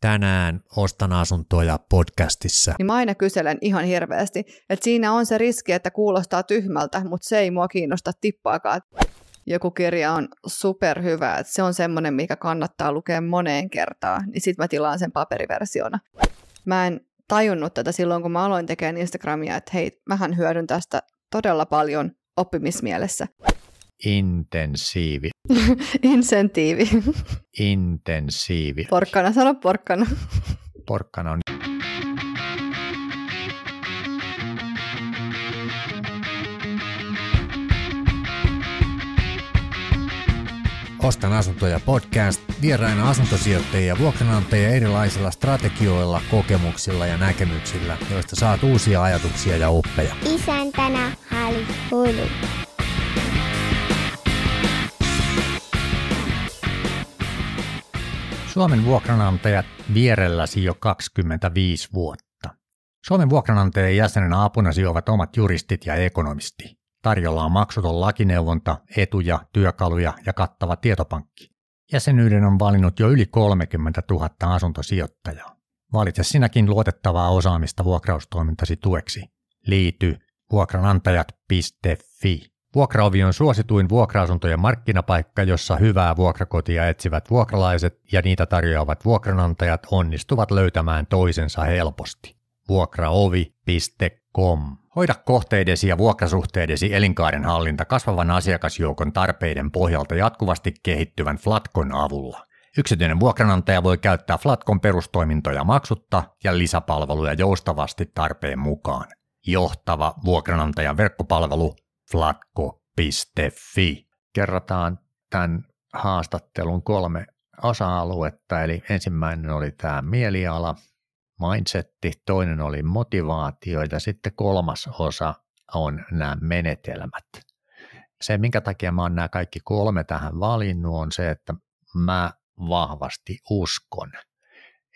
tänään ostan asuntoja podcastissa. Niin mä aina kyselen ihan hirveästi, että siinä on se riski, että kuulostaa tyhmältä, mutta se ei mua kiinnosta tippaakaan. Joku kirja on superhyvä, että se on semmoinen, mikä kannattaa lukea moneen kertaan, niin sit mä tilaan sen paperiversiona. Mä en tajunnut tätä silloin, kun mä aloin tekemään Instagramia, että hei, mähän hyödyn tästä todella paljon oppimismielessä. Intensiivi. Insentiivi. Intensiivi. Porkkana, sano porkkana. porkkana on Ostan asuntoja podcast, vieraina asuntosijoittajia ja vuokranantajia erilaisilla strategioilla, kokemuksilla ja näkemyksillä, joista saat uusia ajatuksia ja oppeja. Isäntänä Hali Hulu. Suomen vuokranantajat vierelläsi jo 25 vuotta. Suomen vuokranantajien jäsenenä apunasi ovat omat juristit ja ekonomisti. Tarjolla on maksuton lakineuvonta, etuja, työkaluja ja kattava tietopankki. Jäsenyyden on valinnut jo yli 30 000 asuntosijoittajaa. Valitse sinäkin luotettavaa osaamista vuokraustoimintasi tueksi. Liity vuokranantajat.fi. Vuokraovi on suosituin vuokra-asuntojen markkinapaikka, jossa hyvää vuokrakotia etsivät vuokralaiset ja niitä tarjoavat vuokranantajat onnistuvat löytämään toisensa helposti. Vuokraovi.com Hoida kohteidesi ja vuokrasuhteidesi elinkaaren hallinta kasvavan asiakasjoukon tarpeiden pohjalta jatkuvasti kehittyvän Flatkon avulla. Yksityinen vuokranantaja voi käyttää Flatkon perustoimintoja maksutta ja lisäpalveluja joustavasti tarpeen mukaan. Johtava vuokranantajan verkkopalvelu flatko.fi. Kerrataan tämän haastattelun kolme osa-aluetta, eli ensimmäinen oli tämä mieliala, mindsetti, toinen oli motivaatio ja sitten kolmas osa on nämä menetelmät. Se, minkä takia mä oon nämä kaikki kolme tähän valinnut, on se, että mä vahvasti uskon,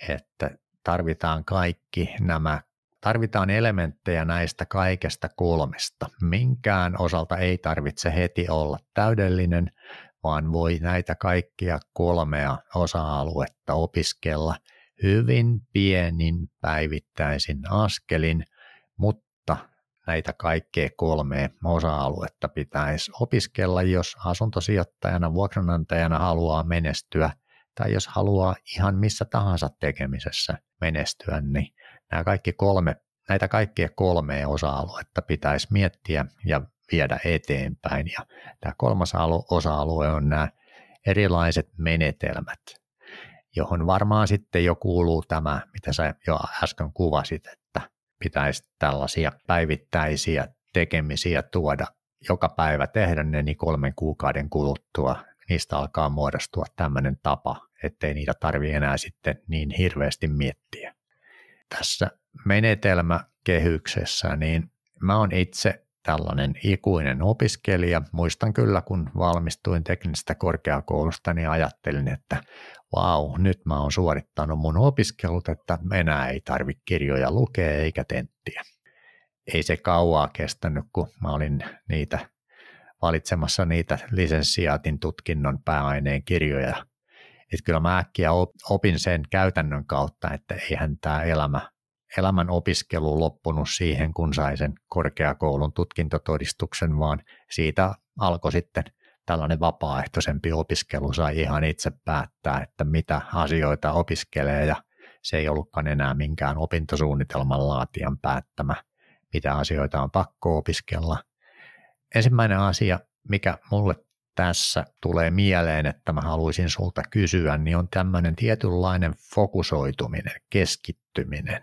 että tarvitaan kaikki nämä tarvitaan elementtejä näistä kaikesta kolmesta. Minkään osalta ei tarvitse heti olla täydellinen, vaan voi näitä kaikkia kolmea osa-aluetta opiskella hyvin pienin päivittäisin askelin, mutta näitä kaikkea kolmea osa-aluetta pitäisi opiskella, jos asuntosijoittajana, vuokranantajana haluaa menestyä – tai jos haluaa ihan missä tahansa tekemisessä menestyä, niin nämä kaikki kolme, näitä kaikkia kolmea osa-aluetta pitäisi miettiä ja viedä eteenpäin. Ja tämä kolmas osa-alue on nämä erilaiset menetelmät, johon varmaan sitten jo kuuluu tämä, mitä sä jo äsken kuvasit, että pitäisi tällaisia päivittäisiä tekemisiä tuoda joka päivä tehdä ne, niin kolmen kuukauden kuluttua niistä alkaa muodostua tämmöinen tapa, ettei niitä tarvitse enää sitten niin hirveästi miettiä tässä menetelmäkehyksessä, niin mä oon itse tällainen ikuinen opiskelija. Muistan kyllä, kun valmistuin teknisestä korkeakoulusta, niin ajattelin, että vau, nyt mä oon suorittanut mun opiskelut, että enää ei tarvi kirjoja lukea eikä tenttiä. Ei se kauaa kestänyt, kun mä olin niitä valitsemassa niitä lisenssiaatin tutkinnon pääaineen kirjoja että kyllä mä äkkiä opin sen käytännön kautta, että eihän tämä elämä, elämän opiskelu loppunut siihen, kun sai sen korkeakoulun tutkintotodistuksen, vaan siitä alkoi sitten tällainen vapaaehtoisempi opiskelu sai ihan itse päättää, että mitä asioita opiskelee ja se ei ollutkaan enää minkään opintosuunnitelman laatijan päättämä, mitä asioita on pakko opiskella. Ensimmäinen asia, mikä mulle tässä tulee mieleen, että mä haluaisin sulta kysyä, niin on tämmöinen tietynlainen fokusoituminen, keskittyminen.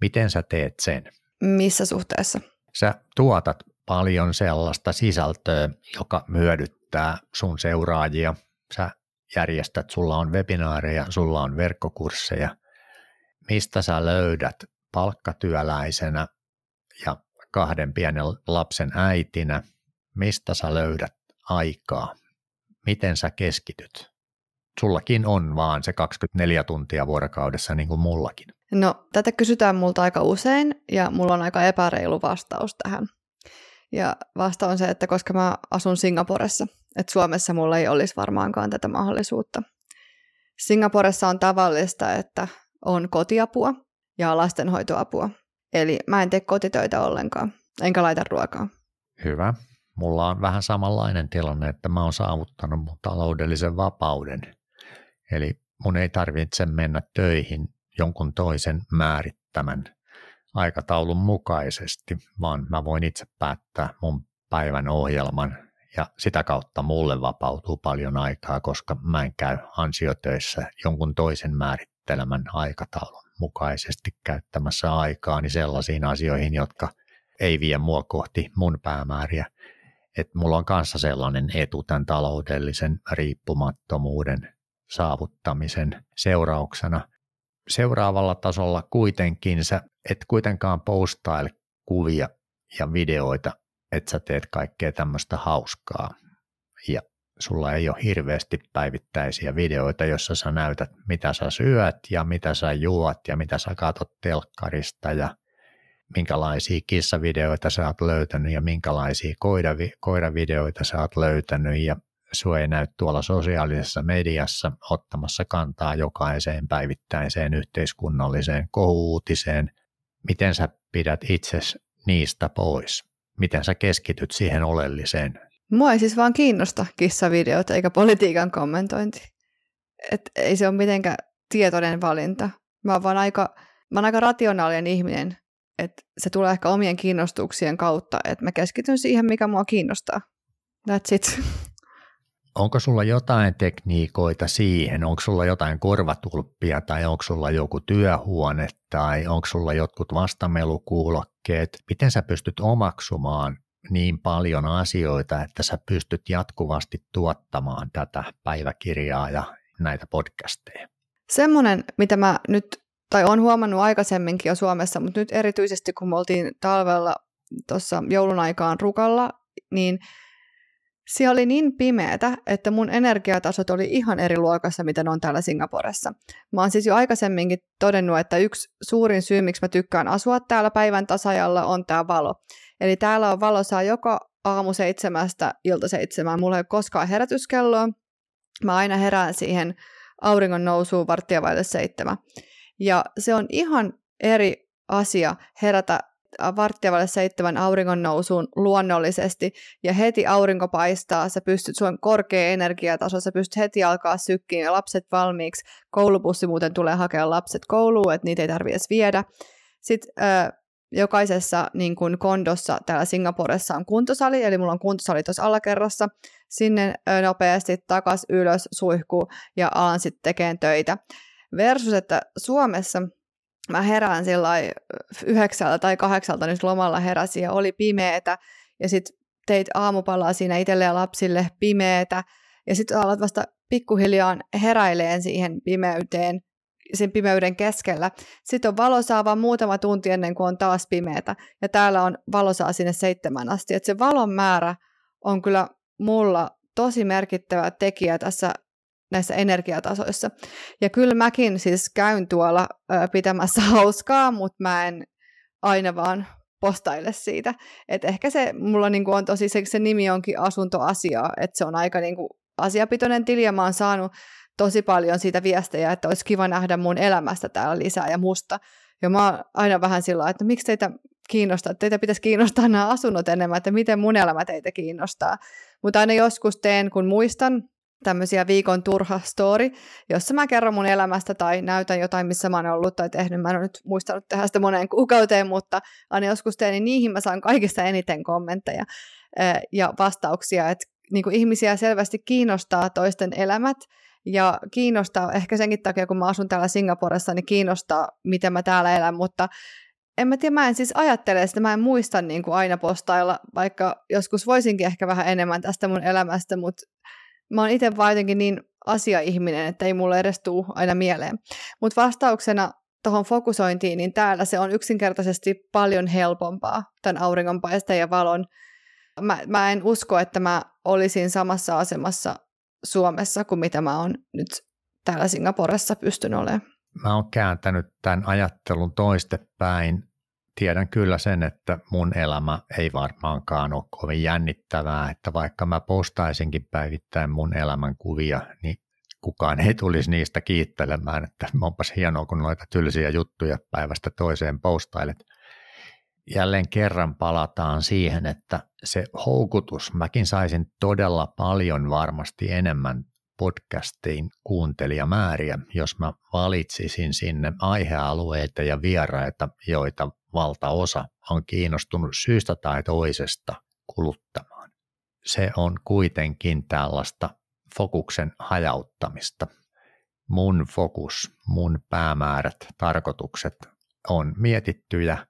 Miten sä teet sen? Missä suhteessa? Sä tuotat paljon sellaista sisältöä, joka hyödyttää sun seuraajia. Sä järjestät, sulla on webinaareja, sulla on verkkokursseja. Mistä sä löydät palkkatyöläisenä ja kahden pienen lapsen äitinä, mistä sä löydät aikaa. Miten sä keskityt? Sullakin on vaan se 24 tuntia vuorokaudessa niin kuin mullakin. No, tätä kysytään multa aika usein ja mulla on aika epäreilu vastaus tähän. Ja vasta on se, että koska mä asun Singaporessa, että Suomessa mulla ei olisi varmaankaan tätä mahdollisuutta. Singaporessa on tavallista, että on kotiapua ja lastenhoitoapua. Eli mä en tee kotitöitä ollenkaan, enkä laita ruokaa. Hyvä mulla on vähän samanlainen tilanne, että mä oon saavuttanut mun taloudellisen vapauden. Eli mun ei tarvitse mennä töihin jonkun toisen määrittämän aikataulun mukaisesti, vaan mä voin itse päättää mun päivän ohjelman ja sitä kautta mulle vapautuu paljon aikaa, koska mä en käy ansiotöissä jonkun toisen määrittelemän aikataulun mukaisesti käyttämässä aikaani sellaisiin asioihin, jotka ei vie mua kohti mun päämääriä – että mulla on kanssa sellainen etu tämän taloudellisen riippumattomuuden saavuttamisen seurauksena. Seuraavalla tasolla kuitenkin sä et kuitenkaan postaile kuvia ja videoita, että sä teet kaikkea tämmöistä hauskaa. Ja sulla ei ole hirveästi päivittäisiä videoita, jossa sä näytät, mitä sä syöt ja mitä sä juot ja mitä sä katot telkkarista ja minkälaisia kissavideoita sä oot löytänyt ja minkälaisia koiravi, koiravideoita sä oot löytänyt ja sua ei näy tuolla sosiaalisessa mediassa ottamassa kantaa jokaiseen päivittäiseen yhteiskunnalliseen kohuutiseen. Miten sä pidät itsesi niistä pois? Miten sä keskityt siihen oleelliseen? Mua ei siis vaan kiinnosta kissavideot eikä politiikan kommentointi. Et ei se ole mitenkään tietoinen valinta. Mä oon vaan aika, mä oon aika rationaalinen ihminen että se tulee ehkä omien kiinnostuksien kautta, että mä keskityn siihen, mikä mua kiinnostaa. That's it. Onko sulla jotain tekniikoita siihen? Onko sulla jotain korvatulppia tai onko sulla joku työhuone tai onko sulla jotkut vastamelukuulokkeet? Miten sä pystyt omaksumaan niin paljon asioita, että sä pystyt jatkuvasti tuottamaan tätä päiväkirjaa ja näitä podcasteja? Semmoinen, mitä mä nyt tai on huomannut aikaisemminkin jo Suomessa, mutta nyt erityisesti kun me oltiin talvella tuossa joulun aikaan rukalla, niin siellä oli niin pimeätä, että mun energiatasot oli ihan eri luokassa, mitä ne on täällä Singaporessa. Mä oon siis jo aikaisemminkin todennut, että yksi suurin syy, miksi mä tykkään asua täällä päivän tasajalla, on tämä valo. Eli täällä on saa joka aamu seitsemästä ilta seitsemään. Mulla ei ole koskaan herätyskelloa. Mä aina herään siihen auringon nousuun varttia vaille seitsemän. Ja se on ihan eri asia herätä varttiavalle seitsemän auringon nousuun luonnollisesti ja heti aurinko paistaa, sä pystyt, sun korkea energiataso, sä pystyt heti alkaa sykkiin ja lapset valmiiksi, koulupussi muuten tulee hakea lapset kouluun, että niitä ei tarvitse edes viedä. Sitten äh, jokaisessa niin kuin kondossa täällä Singaporessa on kuntosali, eli mulla on kuntosali tuossa alakerrassa, sinne nopeasti takas ylös suihku ja alan sitten tekemään töitä. Versus, että Suomessa mä herään sillä äh, yhdeksältä tai kahdeksalta nyt lomalla heräsin ja oli pimeetä ja sitten teit aamupalaa siinä itselle ja lapsille pimeetä ja sitten alat vasta pikkuhiljaa heräileen siihen pimeyteen sen pimeyden keskellä. Sitten on valosaa vaan muutama tunti ennen kuin on taas pimeetä. Ja täällä on valosaa sinne seitsemän asti. Et se valon määrä on kyllä mulla tosi merkittävä tekijä tässä näissä energiatasoissa. Ja kyllä mäkin siis käyn tuolla ö, pitämässä hauskaa, mutta mä en aina vaan postaile siitä. Et ehkä se mulla niinku on tosi, se, se nimi onkin asuntoasiaa, että se on aika niinku asiapitoinen tili ja mä oon saanut tosi paljon siitä viestejä, että olisi kiva nähdä mun elämästä täällä lisää ja musta. Ja mä oon aina vähän sillä että miksi teitä kiinnostaa, teitä pitäisi kiinnostaa nämä asunnot enemmän, että miten mun elämä teitä kiinnostaa. Mutta aina joskus teen, kun muistan, tämmöisiä viikon turha story, jossa mä kerron mun elämästä tai näytän jotain, missä mä oon ollut tai tehnyt. Mä en ole nyt muistanut tehdä sitä moneen kuukauteen, mutta aina joskus teen, niin niihin mä saan kaikista eniten kommentteja ja vastauksia, että niin kuin ihmisiä selvästi kiinnostaa toisten elämät ja kiinnostaa, ehkä senkin takia kun mä asun täällä Singaporessa, niin kiinnostaa, miten mä täällä elän, mutta en mä tiedä, mä en siis ajattele sitä, mä en muista niin kuin aina postailla, vaikka joskus voisinkin ehkä vähän enemmän tästä mun elämästä, mutta Mä oon itse vaan jotenkin niin asiaihminen, että ei mulle edes tuu aina mieleen. Mutta vastauksena tuohon fokusointiin, niin täällä se on yksinkertaisesti paljon helpompaa, tämän auringonpaisteen ja valon. Mä, mä en usko, että mä olisin samassa asemassa Suomessa kuin mitä mä oon nyt täällä Singaporessa pystyn olemaan. Mä oon kääntänyt tämän ajattelun toistepäin tiedän kyllä sen, että mun elämä ei varmaankaan ole kovin jännittävää, että vaikka mä postaisinkin päivittäin mun elämän kuvia, niin kukaan ei tulisi niistä kiittelemään, että onpas hienoa, kun noita tylsiä juttuja päivästä toiseen postailet. Jälleen kerran palataan siihen, että se houkutus, mäkin saisin todella paljon varmasti enemmän podcastiin kuuntelijamääriä, jos mä valitsisin sinne aihealueita ja vieraita, joita valtaosa on kiinnostunut syystä tai toisesta kuluttamaan. Se on kuitenkin tällaista fokuksen hajauttamista. Mun fokus, mun päämäärät, tarkoitukset on mietittyjä.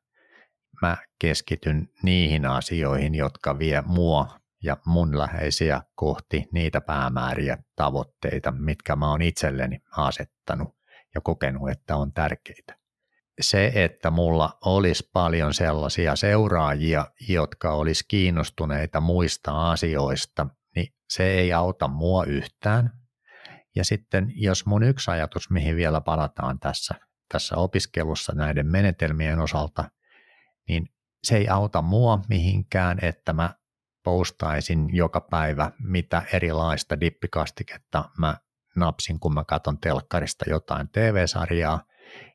Mä keskityn niihin asioihin, jotka vie mua ja mun läheisiä kohti niitä päämääriä, tavoitteita, mitkä mä oon itselleni asettanut ja kokenut, että on tärkeitä se, että mulla olisi paljon sellaisia seuraajia, jotka olisi kiinnostuneita muista asioista, niin se ei auta mua yhtään. Ja sitten jos mun yksi ajatus, mihin vielä palataan tässä, tässä opiskelussa näiden menetelmien osalta, niin se ei auta mua mihinkään, että mä postaisin joka päivä, mitä erilaista dippikastiketta mä napsin, kun mä katson telkkarista jotain TV-sarjaa –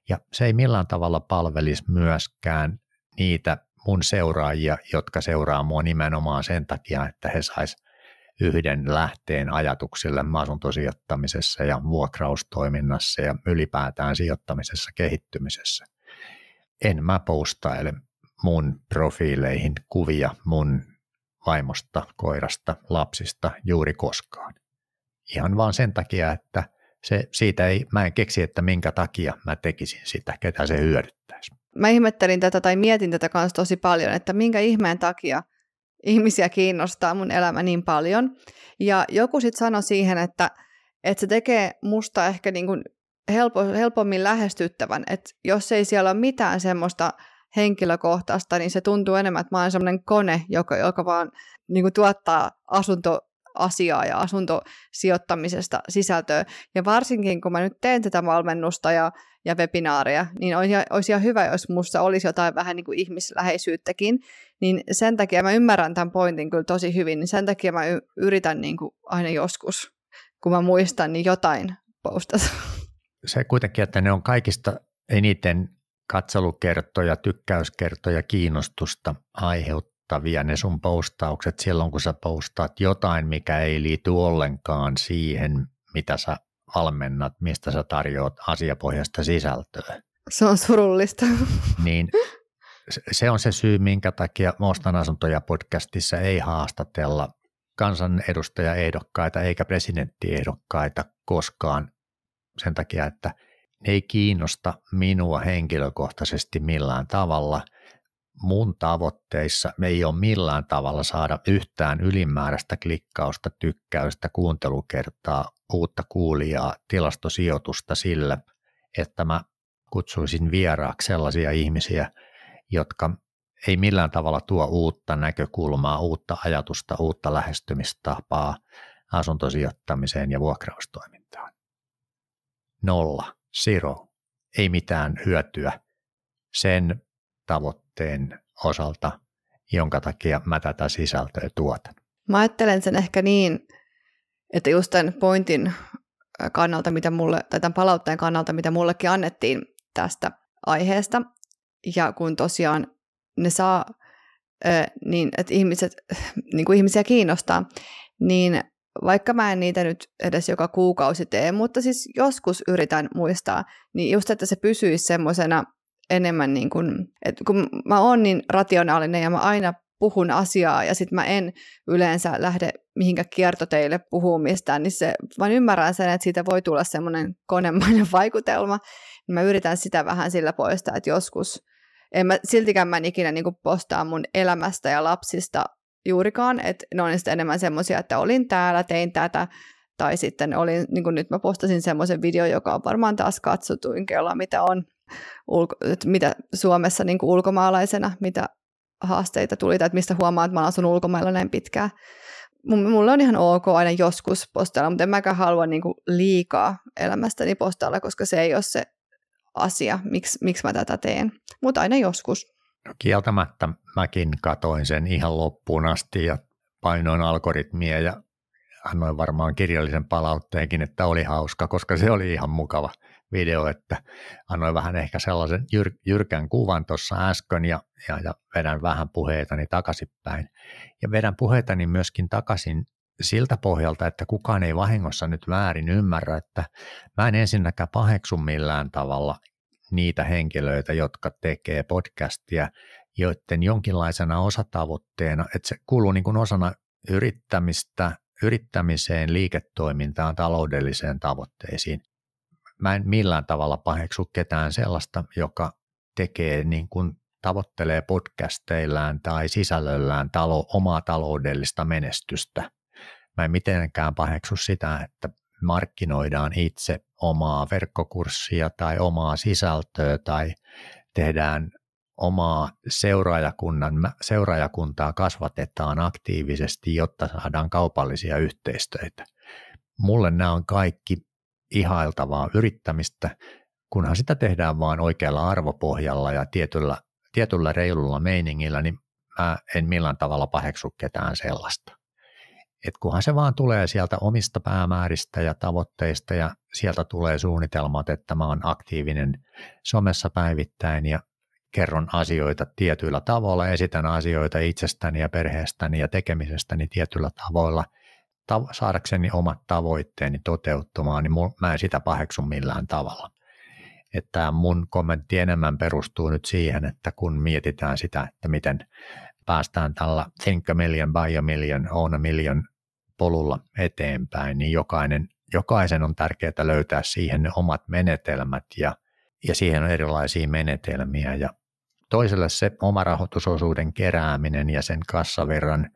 ja se ei millään tavalla palvelisi myöskään niitä mun seuraajia, jotka seuraa mua nimenomaan sen takia, että he sais yhden lähteen ajatuksille asuntosijoittamisessa ja vuokraustoiminnassa ja ylipäätään sijoittamisessa kehittymisessä. En mä postaile mun profiileihin kuvia mun vaimosta, koirasta, lapsista juuri koskaan. Ihan vaan sen takia, että se, siitä ei, mä en keksi, että minkä takia mä tekisin sitä, ketä se hyödyttäisi. Mä ihmettelin tätä tai mietin tätä kanssa tosi paljon, että minkä ihmeen takia ihmisiä kiinnostaa mun elämä niin paljon. Ja joku sitten sanoi siihen, että, että se tekee musta ehkä niin kuin helpo, helpommin lähestyttävän, että jos ei siellä ole mitään semmoista henkilökohtaista, niin se tuntuu enemmän, että mä oon semmoinen kone, joka, joka vaan niin kuin tuottaa asunto asiaa ja asuntosijoittamisesta sisältöä. Ja varsinkin kun mä nyt teen tätä valmennusta ja, ja webinaaria niin olisi, olisi ihan hyvä, jos musta olisi jotain vähän niin kuin ihmisläheisyyttäkin. Niin sen takia mä ymmärrän tämän pointin kyllä tosi hyvin, niin sen takia mä yritän niin kuin aina joskus, kun mä muistan, niin jotain postata. Se kuitenkin, että ne on kaikista eniten katselukertoja, tykkäyskertoja, kiinnostusta aiheuttaa vaikuttavia ne sun postaukset silloin, kun sä postaat jotain, mikä ei liity ollenkaan siihen, mitä sä valmennat, mistä sä tarjoat asiapohjasta sisältöä. Se on surullista. Niin se on se syy, minkä takia Mostan asuntoja podcastissa ei haastatella kansanedustajaehdokkaita eikä presidenttiehdokkaita koskaan sen takia, että ne ei kiinnosta minua henkilökohtaisesti millään tavalla – mun tavoitteissa me ei ole millään tavalla saada yhtään ylimääräistä klikkausta, tykkäystä, kuuntelukertaa, uutta kuulijaa, tilastosijoitusta sille, että mä kutsuisin vieraaksi sellaisia ihmisiä, jotka ei millään tavalla tuo uutta näkökulmaa, uutta ajatusta, uutta lähestymistapaa asuntosijoittamiseen ja vuokraustoimintaan. Nolla, zero, ei mitään hyötyä. Sen tavoitteen osalta, jonka takia mä tätä sisältöä tuotan. Mä ajattelen sen ehkä niin, että just tämän pointin äh, kannalta, mitä mulle, tai tämän palautteen kannalta, mitä mullekin annettiin tästä aiheesta, ja kun tosiaan ne saa, äh, niin että ihmiset, niin kuin ihmisiä kiinnostaa, niin vaikka mä en niitä nyt edes joka kuukausi tee, mutta siis joskus yritän muistaa, niin just, että se pysyisi semmoisena enemmän niin kuin, että kun mä oon niin rationaalinen ja mä aina puhun asiaa ja sitten mä en yleensä lähde mihinkä kiertoteille puhuu mistään, niin se, vaan ymmärrän sen, että siitä voi tulla semmoinen konemainen vaikutelma, niin mä yritän sitä vähän sillä poistaa, että joskus en mä, siltikään mä en ikinä niin kuin postaa mun elämästä ja lapsista juurikaan, että ne on sitten enemmän semmoisia, että olin täällä, tein tätä, tai sitten olin, niin kuin nyt mä postasin semmoisen video, joka on varmaan taas katsotuin, kella mitä on, ulko, että mitä Suomessa niin kuin ulkomaalaisena, mitä haasteita tuli, tai että mistä huomaa, että mä asun ulkomailla näin pitkään. Mulle on ihan ok aina joskus postailla, mutta en mäkään halua niin kuin liikaa elämästäni postailla, koska se ei ole se asia, miksi, miksi mä tätä teen. Mutta aina joskus. No kieltämättä mäkin katoin sen ihan loppuun asti ja painoin algoritmia ja annoin varmaan kirjallisen palautteenkin, että oli hauska, koska se oli ihan mukava video, että annoin vähän ehkä sellaisen jyr- jyrkän kuvan tuossa äsken ja, ja, ja vedän vähän puheitani takaisinpäin. Ja vedän puheitani myöskin takaisin siltä pohjalta, että kukaan ei vahingossa nyt väärin ymmärrä, että mä en ensinnäkään paheksu millään tavalla niitä henkilöitä, jotka tekee podcastia, joiden jonkinlaisena osatavoitteena, että se kuuluu niin kuin osana yrittämistä, yrittämiseen, liiketoimintaan, taloudelliseen tavoitteisiin mä en millään tavalla paheksu ketään sellaista, joka tekee niin kuin tavoittelee podcasteillaan tai sisällöllään talo, omaa taloudellista menestystä. Mä en mitenkään paheksu sitä, että markkinoidaan itse omaa verkkokurssia tai omaa sisältöä tai tehdään omaa seuraajakunnan, seuraajakuntaa kasvatetaan aktiivisesti, jotta saadaan kaupallisia yhteistöitä. Mulle nämä on kaikki ihailtavaa yrittämistä, kunhan sitä tehdään vaan oikealla arvopohjalla ja tietyllä, tietyllä reilulla meiningillä, niin mä en millään tavalla paheksu ketään sellaista. Et kunhan se vaan tulee sieltä omista päämääristä ja tavoitteista ja sieltä tulee suunnitelmat, että mä oon aktiivinen somessa päivittäin ja kerron asioita tietyillä tavoilla, esitän asioita itsestäni ja perheestäni ja tekemisestäni tietyillä tavoilla – tav- saadakseni omat tavoitteeni toteuttamaan, niin mun, mä en sitä paheksu millään tavalla. Että mun kommentti enemmän perustuu nyt siihen, että kun mietitään sitä, että miten päästään tällä think a million, buy a million, own a million polulla eteenpäin, niin jokainen, jokaisen on tärkeää löytää siihen ne omat menetelmät ja, ja siihen on erilaisia menetelmiä ja toiselle se oma rahoitusosuuden kerääminen ja sen kassavirran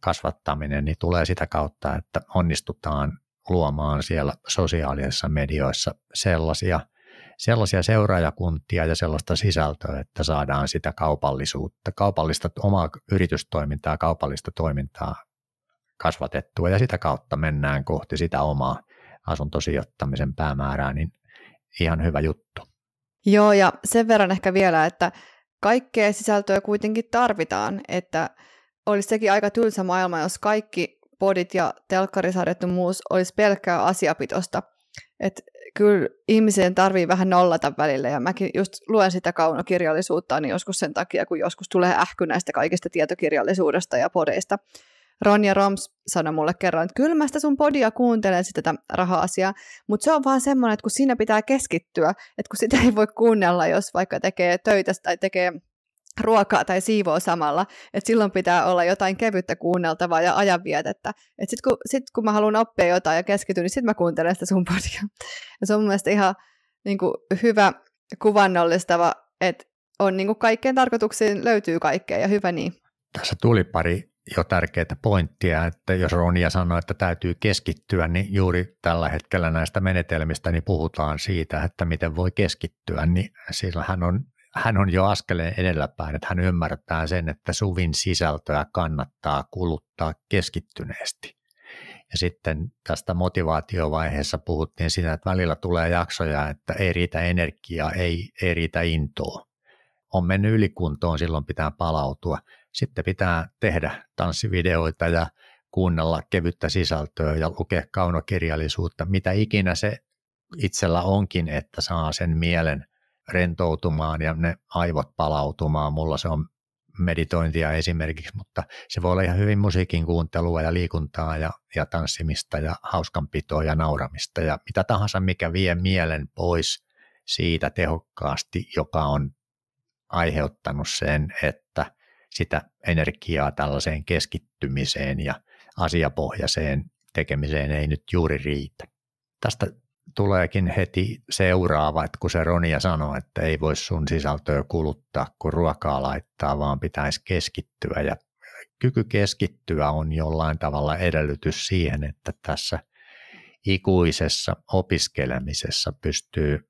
kasvattaminen niin tulee sitä kautta, että onnistutaan luomaan siellä sosiaalisissa medioissa sellaisia, sellaisia seuraajakuntia ja sellaista sisältöä, että saadaan sitä kaupallisuutta, kaupallista omaa yritystoimintaa, kaupallista toimintaa kasvatettua ja sitä kautta mennään kohti sitä omaa asuntosijoittamisen päämäärää, niin ihan hyvä juttu. Joo, ja sen verran ehkä vielä, että kaikkea sisältöä kuitenkin tarvitaan, että olisi sekin aika tylsä maailma, jos kaikki podit ja telkkarisarjat ja muus olisi pelkkää asiapitosta. Et kyllä ihmiseen tarvii vähän nollata välillä ja mäkin just luen sitä kaunokirjallisuutta niin joskus sen takia, kun joskus tulee ähky näistä kaikista tietokirjallisuudesta ja podeista. Ronja Roms sanoi mulle kerran, että kyllä mä sitä sun podia kuuntelen sitä tätä raha-asiaa, mutta se on vaan semmoinen, että kun siinä pitää keskittyä, että kun sitä ei voi kuunnella, jos vaikka tekee töitä tai tekee ruokaa tai siivoo samalla, että silloin pitää olla jotain kevyttä kuunneltavaa ja ajanvietettä. Että sitten kun, sit kun mä haluan oppia jotain ja keskityn, niin sitten mä kuuntelen sitä sun podia. Ja se on mun mielestä ihan niin kuin, hyvä kuvannollistava, että on niin kuin kaikkeen tarkoituksiin löytyy kaikkea ja hyvä niin. Tässä tuli pari jo tärkeitä pointtia, että jos Ronia sanoi, että täytyy keskittyä, niin juuri tällä hetkellä näistä menetelmistä niin puhutaan siitä, että miten voi keskittyä, niin sillähän on hän on jo askeleen edelläpäin, että hän ymmärtää sen, että suvin sisältöä kannattaa kuluttaa keskittyneesti. Ja sitten tästä motivaatiovaiheessa puhuttiin sitä, että välillä tulee jaksoja, että ei riitä energiaa, ei, ei riitä intoa. On mennyt ylikuntoon, silloin pitää palautua. Sitten pitää tehdä tanssivideoita ja kuunnella kevyttä sisältöä ja lukea kaunokirjallisuutta, mitä ikinä se itsellä onkin, että saa sen mielen – rentoutumaan ja ne aivot palautumaan. Mulla se on meditointia esimerkiksi, mutta se voi olla ihan hyvin musiikin kuuntelua ja liikuntaa ja, ja tanssimista ja hauskanpitoa ja nauramista ja mitä tahansa, mikä vie mielen pois siitä tehokkaasti, joka on aiheuttanut sen, että sitä energiaa tällaiseen keskittymiseen ja asiapohjaiseen tekemiseen ei nyt juuri riitä. Tästä tuleekin heti seuraava, että kun se Ronia sanoo, että ei voi sun sisältöä kuluttaa, kun ruokaa laittaa, vaan pitäisi keskittyä. Ja kyky keskittyä on jollain tavalla edellytys siihen, että tässä ikuisessa opiskelemisessa pystyy,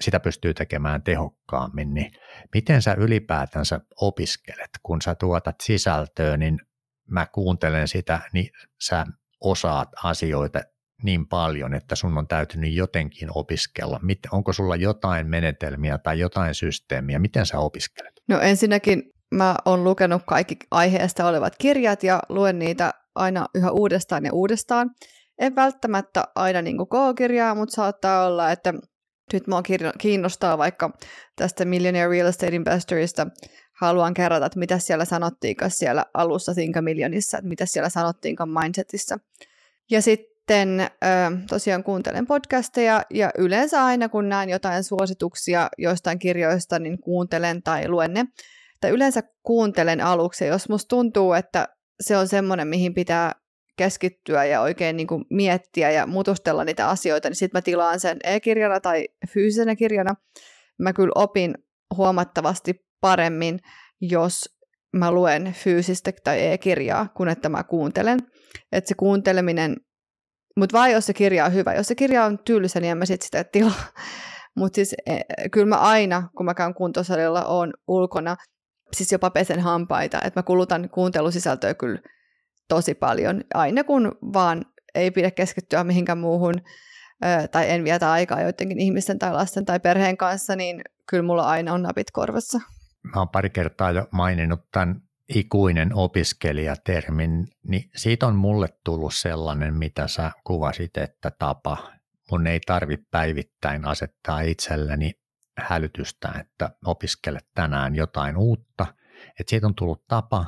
sitä pystyy tekemään tehokkaammin, niin miten sä ylipäätänsä opiskelet, kun sä tuotat sisältöä, niin mä kuuntelen sitä, niin sä osaat asioita niin paljon, että sun on täytynyt jotenkin opiskella? Mit, onko sulla jotain menetelmiä tai jotain systeemiä? Miten sä opiskelet? No ensinnäkin mä oon lukenut kaikki aiheesta olevat kirjat ja luen niitä aina yhä uudestaan ja uudestaan. En välttämättä aina niin K-kirjaa, mutta saattaa olla, että nyt mua kiinnostaa vaikka tästä Millionaire Real Estate Investorista. Haluan kerrata, että mitä siellä sanottiinkaan siellä alussa Think Millionissa, että mitä siellä sanottiinkaan Mindsetissä. Ja sitten sitten tosiaan kuuntelen podcasteja ja yleensä aina kun näen jotain suosituksia joistain kirjoista, niin kuuntelen tai luen ne. Tai yleensä kuuntelen aluksi, jos musta tuntuu, että se on semmoinen, mihin pitää keskittyä ja oikein niin kuin miettiä ja mutustella niitä asioita, niin sitten mä tilaan sen e-kirjana tai fyysisenä kirjana. Mä kyllä opin huomattavasti paremmin, jos mä luen fyysistä tai e-kirjaa, kun että mä kuuntelen. Että se kuunteleminen mutta vai jos se kirja on hyvä. Jos se kirja on tylsä, niin en mä sit sitä tilaa. Mutta siis e, kyllä mä aina, kun mä käyn kuntosalilla, on ulkona, siis jopa pesen hampaita, että mä kulutan kuuntelusisältöä kyllä tosi paljon. Aina kun vaan ei pidä keskittyä mihinkään muuhun ö, tai en vietä aikaa joidenkin ihmisten tai lasten tai perheen kanssa, niin kyllä mulla aina on napit korvassa. Mä oon pari kertaa jo maininnut tämän ikuinen opiskelijatermin, niin siitä on mulle tullut sellainen, mitä sä kuvasit, että tapa. Mun ei tarvi päivittäin asettaa itselleni hälytystä, että opiskele tänään jotain uutta. Että siitä on tullut tapa.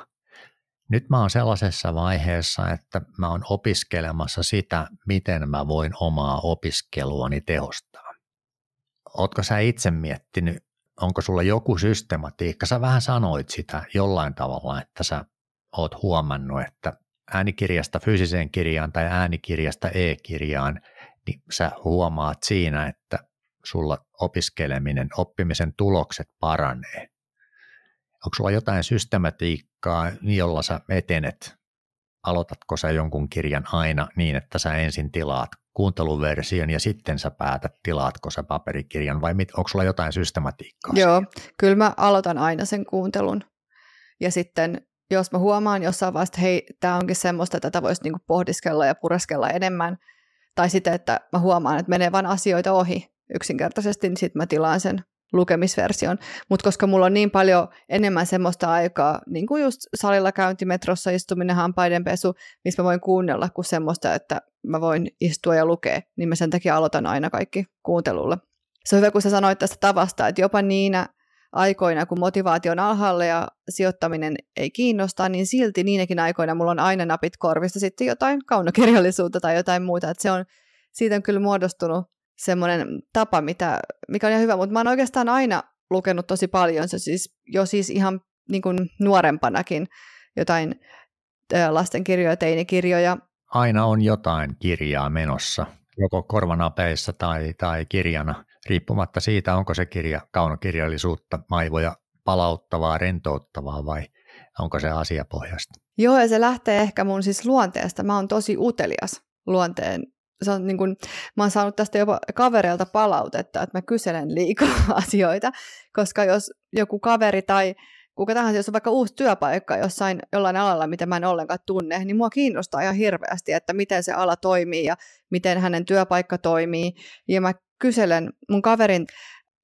Nyt mä oon sellaisessa vaiheessa, että mä oon opiskelemassa sitä, miten mä voin omaa opiskeluani tehostaa. Ootko sä itse miettinyt onko sulla joku systematiikka, sä vähän sanoit sitä jollain tavalla, että sä oot huomannut, että äänikirjasta fyysiseen kirjaan tai äänikirjasta e-kirjaan, niin sä huomaat siinä, että sulla opiskeleminen, oppimisen tulokset paranee. Onko sulla jotain systematiikkaa, jolla sä etenet? Aloitatko sä jonkun kirjan aina niin, että sä ensin tilaat kuunteluversion ja sitten sä päätät, tilaatko sä paperikirjan vai mit, onko sulla jotain systematiikkaa? Joo, kyllä mä aloitan aina sen kuuntelun ja sitten jos mä huomaan jossain vaiheessa, että hei, tämä onkin semmoista, että tätä voisi niinku pohdiskella ja pureskella enemmän, tai sitten, että mä huomaan, että menee vain asioita ohi yksinkertaisesti, niin sitten mä tilaan sen lukemisversion, mutta koska mulla on niin paljon enemmän semmoista aikaa, niin kuin just salilla käynti, metrossa istuminen, hampaidenpesu, missä mä voin kuunnella kuin semmoista, että mä voin istua ja lukea, niin mä sen takia aloitan aina kaikki kuuntelulla. Se on hyvä, kun sä sanoit tästä tavasta, että jopa niinä aikoina, kun motivaatio on alhaalla ja sijoittaminen ei kiinnosta, niin silti niinäkin aikoina mulla on aina napit korvista sitten jotain kaunokirjallisuutta tai jotain muuta, että se on, siitä on kyllä muodostunut semmoinen tapa, mitä, mikä on ihan hyvä, mutta mä oon oikeastaan aina lukenut tosi paljon, se siis, jo siis ihan niin kuin nuorempanakin jotain lastenkirjoja, teinikirjoja. Aina on jotain kirjaa menossa, joko korvanapeissa tai, tai kirjana, riippumatta siitä, onko se kirja kaunokirjallisuutta, maivoja palauttavaa, rentouttavaa vai onko se asiapohjasta. Joo, ja se lähtee ehkä mun siis luonteesta. Mä oon tosi utelias luonteen se on niin kuin, mä oon saanut tästä jopa kavereilta palautetta, että mä kyselen liikaa asioita, koska jos joku kaveri tai kuka tahansa, jos on vaikka uusi työpaikka jossain jollain alalla, mitä mä en ollenkaan tunne, niin mua kiinnostaa ihan hirveästi, että miten se ala toimii ja miten hänen työpaikka toimii. Ja mä kyselen mun kaverin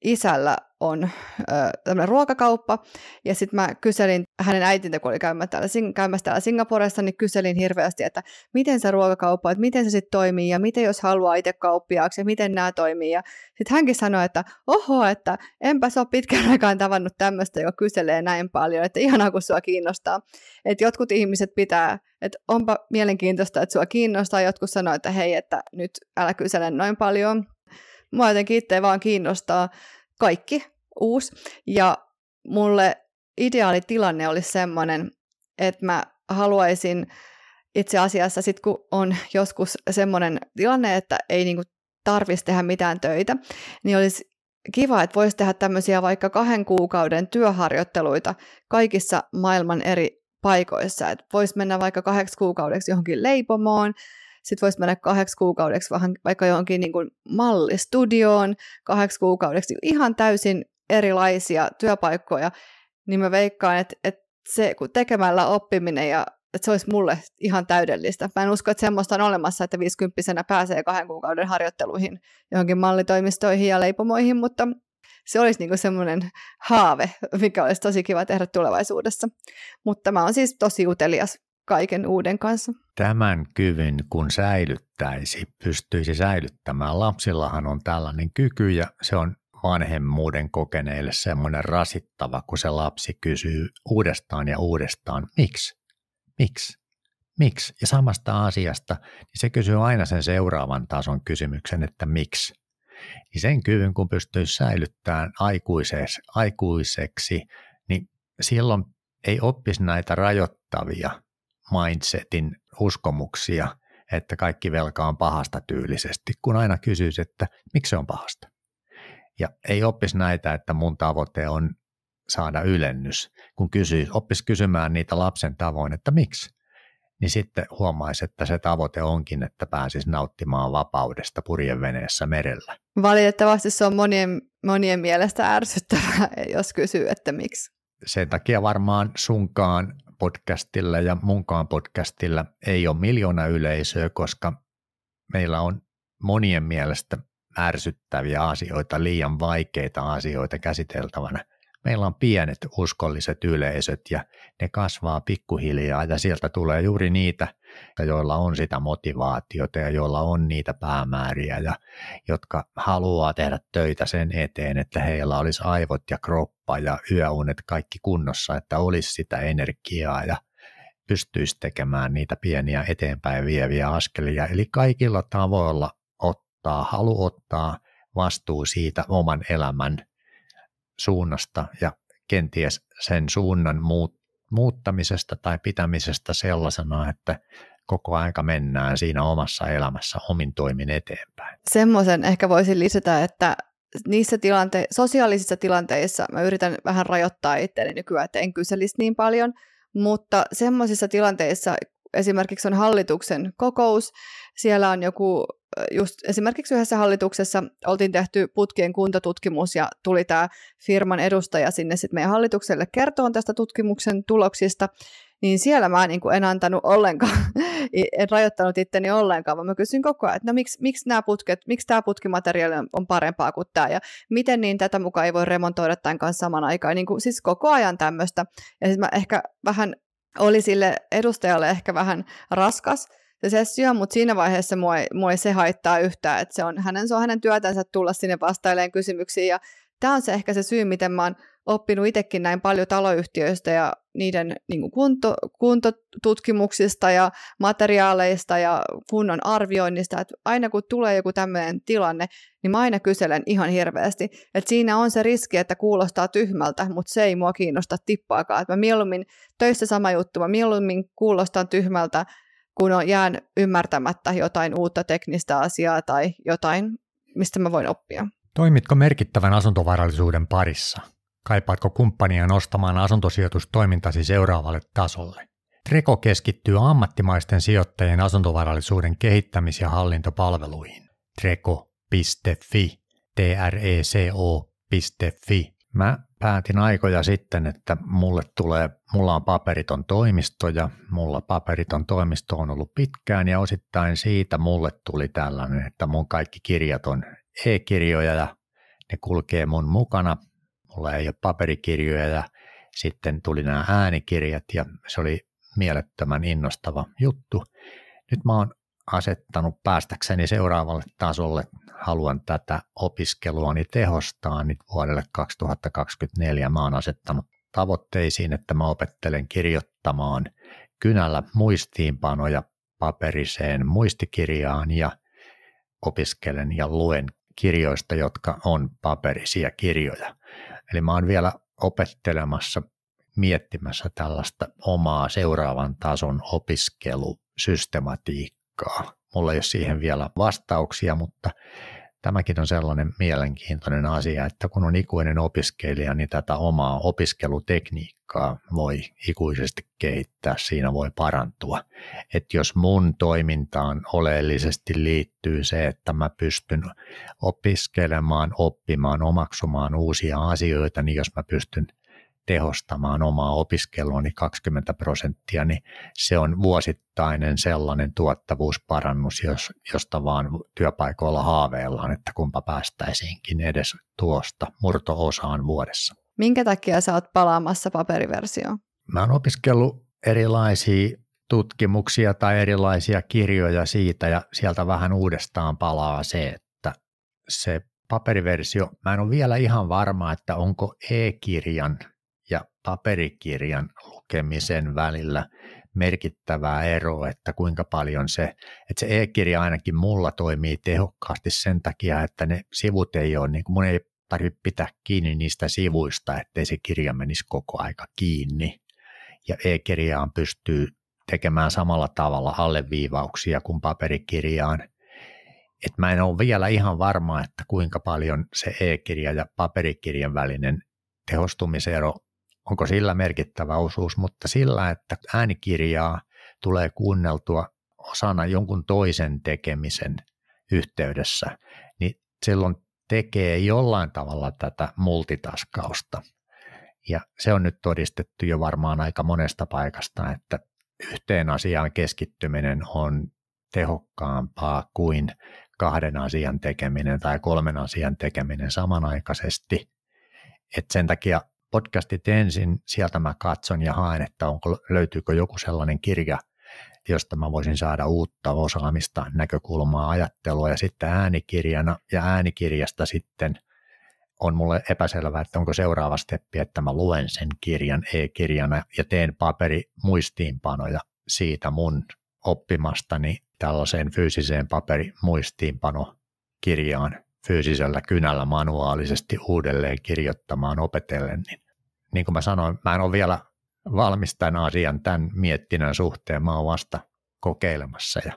isällä on äh, tämmöinen ruokakauppa, ja sitten mä kyselin hänen äitintä, kun oli käymässä täällä, käymässä täällä Singaporessa, niin kyselin hirveästi, että miten se ruokakauppa, että miten se sitten toimii, ja miten jos haluaa itse kauppiaaksi, ja miten nämä toimii, ja sitten hänkin sanoi, että oho, että enpä se ole pitkään aikaan tavannut tämmöistä, joka kyselee näin paljon, että ihanaa, kun sua kiinnostaa. Että jotkut ihmiset pitää, että onpa mielenkiintoista, että sua kiinnostaa, jotkut sanoo, että hei, että nyt älä kysele noin paljon, Mua jotenkin itse vaan kiinnostaa kaikki uusi. Ja mulle tilanne olisi semmoinen, että mä haluaisin itse asiassa sit kun on joskus semmoinen tilanne, että ei niinku tarvitsisi tehdä mitään töitä, niin olisi kiva, että voisi tehdä tämmöisiä vaikka kahden kuukauden työharjoitteluita kaikissa maailman eri paikoissa. Että voisi mennä vaikka kahdeksi kuukaudeksi johonkin leipomoon sitten voisi mennä kahdeksi kuukaudeksi vähän, vaikka johonkin niin kuin mallistudioon kahdeksi kuukaudeksi. Niinku ihan täysin erilaisia työpaikkoja. Niin mä veikkaan, että, että se kun tekemällä oppiminen ja että se olisi mulle ihan täydellistä. Mä en usko, että semmoista on olemassa, että viisikymppisenä pääsee kahden kuukauden harjoitteluihin johonkin mallitoimistoihin ja leipomoihin, mutta se olisi niin semmoinen haave, mikä olisi tosi kiva tehdä tulevaisuudessa. Mutta mä oon siis tosi utelias kaiken uuden kanssa. Tämän kyvyn kun säilyttäisi, pystyisi säilyttämään. Lapsillahan on tällainen kyky ja se on vanhemmuuden kokeneille semmoinen rasittava, kun se lapsi kysyy uudestaan ja uudestaan, miksi, miksi, miksi. Ja samasta asiasta, niin se kysyy aina sen seuraavan tason kysymyksen, että miksi. Niin sen kyvyn, kun pystyy säilyttämään aikuiseksi, aikuiseksi, niin silloin ei oppisi näitä rajoittavia mindsetin uskomuksia, että kaikki velka on pahasta tyylisesti, kun aina kysyisi, että miksi se on pahasta. Ja ei oppis näitä, että mun tavoite on saada ylennys. Kun kysyisi, oppis kysymään niitä lapsen tavoin, että miksi, niin sitten huomaisi, että se tavoite onkin, että pääsisi nauttimaan vapaudesta purjeveneessä merellä. Valitettavasti se on monien, monien mielestä ärsyttävää, jos kysyy, että miksi. Sen takia varmaan sunkaan podcastilla ja munkaan podcastilla ei ole miljoona yleisöä, koska meillä on monien mielestä ärsyttäviä asioita, liian vaikeita asioita käsiteltävänä. Meillä on pienet uskolliset yleisöt ja ne kasvaa pikkuhiljaa ja sieltä tulee juuri niitä ja joilla on sitä motivaatiota ja joilla on niitä päämääriä ja jotka haluaa tehdä töitä sen eteen, että heillä olisi aivot ja kroppa ja yöunet kaikki kunnossa, että olisi sitä energiaa ja pystyisi tekemään niitä pieniä eteenpäin vieviä askelia. Eli kaikilla tavoilla ottaa, halu ottaa vastuu siitä oman elämän suunnasta ja kenties sen suunnan muut, muuttamisesta tai pitämisestä sellaisena, että koko aika mennään siinä omassa elämässä omin toimin eteenpäin. Semmoisen ehkä voisin lisätä, että niissä tilante- sosiaalisissa tilanteissa mä yritän vähän rajoittaa itseäni nykyään, että en kyselisi niin paljon, mutta semmoisissa tilanteissa, esimerkiksi on hallituksen kokous, siellä on joku, äh, just esimerkiksi yhdessä hallituksessa oltiin tehty putkien kuntatutkimus ja tuli tämä firman edustaja sinne sitten meidän hallitukselle kertoon tästä tutkimuksen tuloksista, niin siellä mä niin kuin en antanut ollenkaan, en rajoittanut itteni ollenkaan, vaan mä kysyin koko ajan, että no miksi, miksi nämä putket, miksi tämä putkimateriaali on parempaa kuin tämä, ja miten niin tätä mukaan ei voi remontoida tämän kanssa saman aikaan, niin kuin, siis koko ajan tämmöistä, ja sitten mä ehkä vähän oli sille edustajalle ehkä vähän raskas se sessio, mutta siinä vaiheessa mua ei, mua ei se haittaa yhtään, että se on hänen, se on hänen työtänsä tulla sinne vastaileen kysymyksiin ja Tämä on se ehkä se syy, miten mä oon oppinut itsekin näin paljon taloyhtiöistä ja niiden niin kuin kunto, kuntotutkimuksista ja materiaaleista ja kunnon arvioinnista, että aina kun tulee joku tämmöinen tilanne, niin mä aina kyselen ihan hirveästi, että siinä on se riski, että kuulostaa tyhmältä, mutta se ei mua kiinnosta tippaakaan, että mä mieluummin töissä sama juttu, mä mieluummin kuulostan tyhmältä, kun on, jään ymmärtämättä jotain uutta teknistä asiaa tai jotain, mistä mä voin oppia. Toimitko merkittävän asuntovarallisuuden parissa? Kaipaatko kumppania nostamaan asuntosijoitustoimintasi seuraavalle tasolle? Treko keskittyy ammattimaisten sijoittajien asuntovarallisuuden kehittämis- ja hallintopalveluihin. Treko.fi T R E C .fi Mä päätin aikoja sitten, että mulle tulee, mulla on paperiton toimisto ja mulla paperiton toimisto on ollut pitkään ja osittain siitä mulle tuli tällainen, että mun kaikki kirjat on e-kirjoja ja ne kulkee mun mukana. Mulla ei ole paperikirjoja ja sitten tuli nämä äänikirjat ja se oli mielettömän innostava juttu. Nyt mä oon asettanut päästäkseni seuraavalle tasolle. Haluan tätä opiskeluani tehostaa nyt vuodelle 2024. Mä oon asettanut tavoitteisiin, että mä opettelen kirjoittamaan kynällä muistiinpanoja paperiseen muistikirjaan ja opiskelen ja luen kirjoista, jotka on paperisia kirjoja. Eli mä oon vielä opettelemassa, miettimässä tällaista omaa seuraavan tason opiskelusystematiikkaa. Mulla ei ole siihen vielä vastauksia, mutta tämäkin on sellainen mielenkiintoinen asia, että kun on ikuinen opiskelija, niin tätä omaa opiskelutekniikkaa voi ikuisesti kehittää, siinä voi parantua. Et jos mun toimintaan oleellisesti liittyy se, että mä pystyn opiskelemaan, oppimaan, omaksumaan uusia asioita, niin jos mä pystyn – tehostamaan omaa opiskeluani 20 prosenttia, niin se on vuosittainen sellainen tuottavuusparannus, jos, josta vaan työpaikoilla haaveillaan, että kumpa päästäisiinkin edes tuosta murto-osaan vuodessa. Minkä takia sä oot palaamassa paperiversioon? Mä oon opiskellut erilaisia tutkimuksia tai erilaisia kirjoja siitä ja sieltä vähän uudestaan palaa se, että se paperiversio, mä en ole vielä ihan varma, että onko e-kirjan ja paperikirjan lukemisen välillä merkittävää eroa, että kuinka paljon se, että se e-kirja ainakin mulla toimii tehokkaasti sen takia, että ne sivut ei ole, niin kuin mun ei tarvitse pitää kiinni niistä sivuista, ettei se kirja menisi koko aika kiinni. Ja e-kirjaan pystyy tekemään samalla tavalla alleviivauksia kuin paperikirjaan. Et mä en ole vielä ihan varma, että kuinka paljon se e-kirja ja paperikirjan välinen tehostumisero onko sillä merkittävä osuus, mutta sillä, että äänikirjaa tulee kuunneltua osana jonkun toisen tekemisen yhteydessä, niin silloin tekee jollain tavalla tätä multitaskausta. Ja se on nyt todistettu jo varmaan aika monesta paikasta, että yhteen asiaan keskittyminen on tehokkaampaa kuin kahden asian tekeminen tai kolmen asian tekeminen samanaikaisesti. Et sen takia podcastit ensin, sieltä mä katson ja haen, että onko, löytyykö joku sellainen kirja, josta mä voisin saada uutta osaamista, näkökulmaa, ajattelua ja sitten äänikirjana ja äänikirjasta sitten on mulle epäselvää, että onko seuraava steppi, että mä luen sen kirjan e-kirjana ja teen paperi muistiinpanoja siitä mun oppimastani tällaiseen fyysiseen kirjaan fyysisellä kynällä manuaalisesti uudelleen kirjoittamaan opetellen, niin niin kuin mä sanoin, mä en ole vielä valmis tämän asian, tämän miettinnän suhteen. Mä oon vasta kokeilemassa ja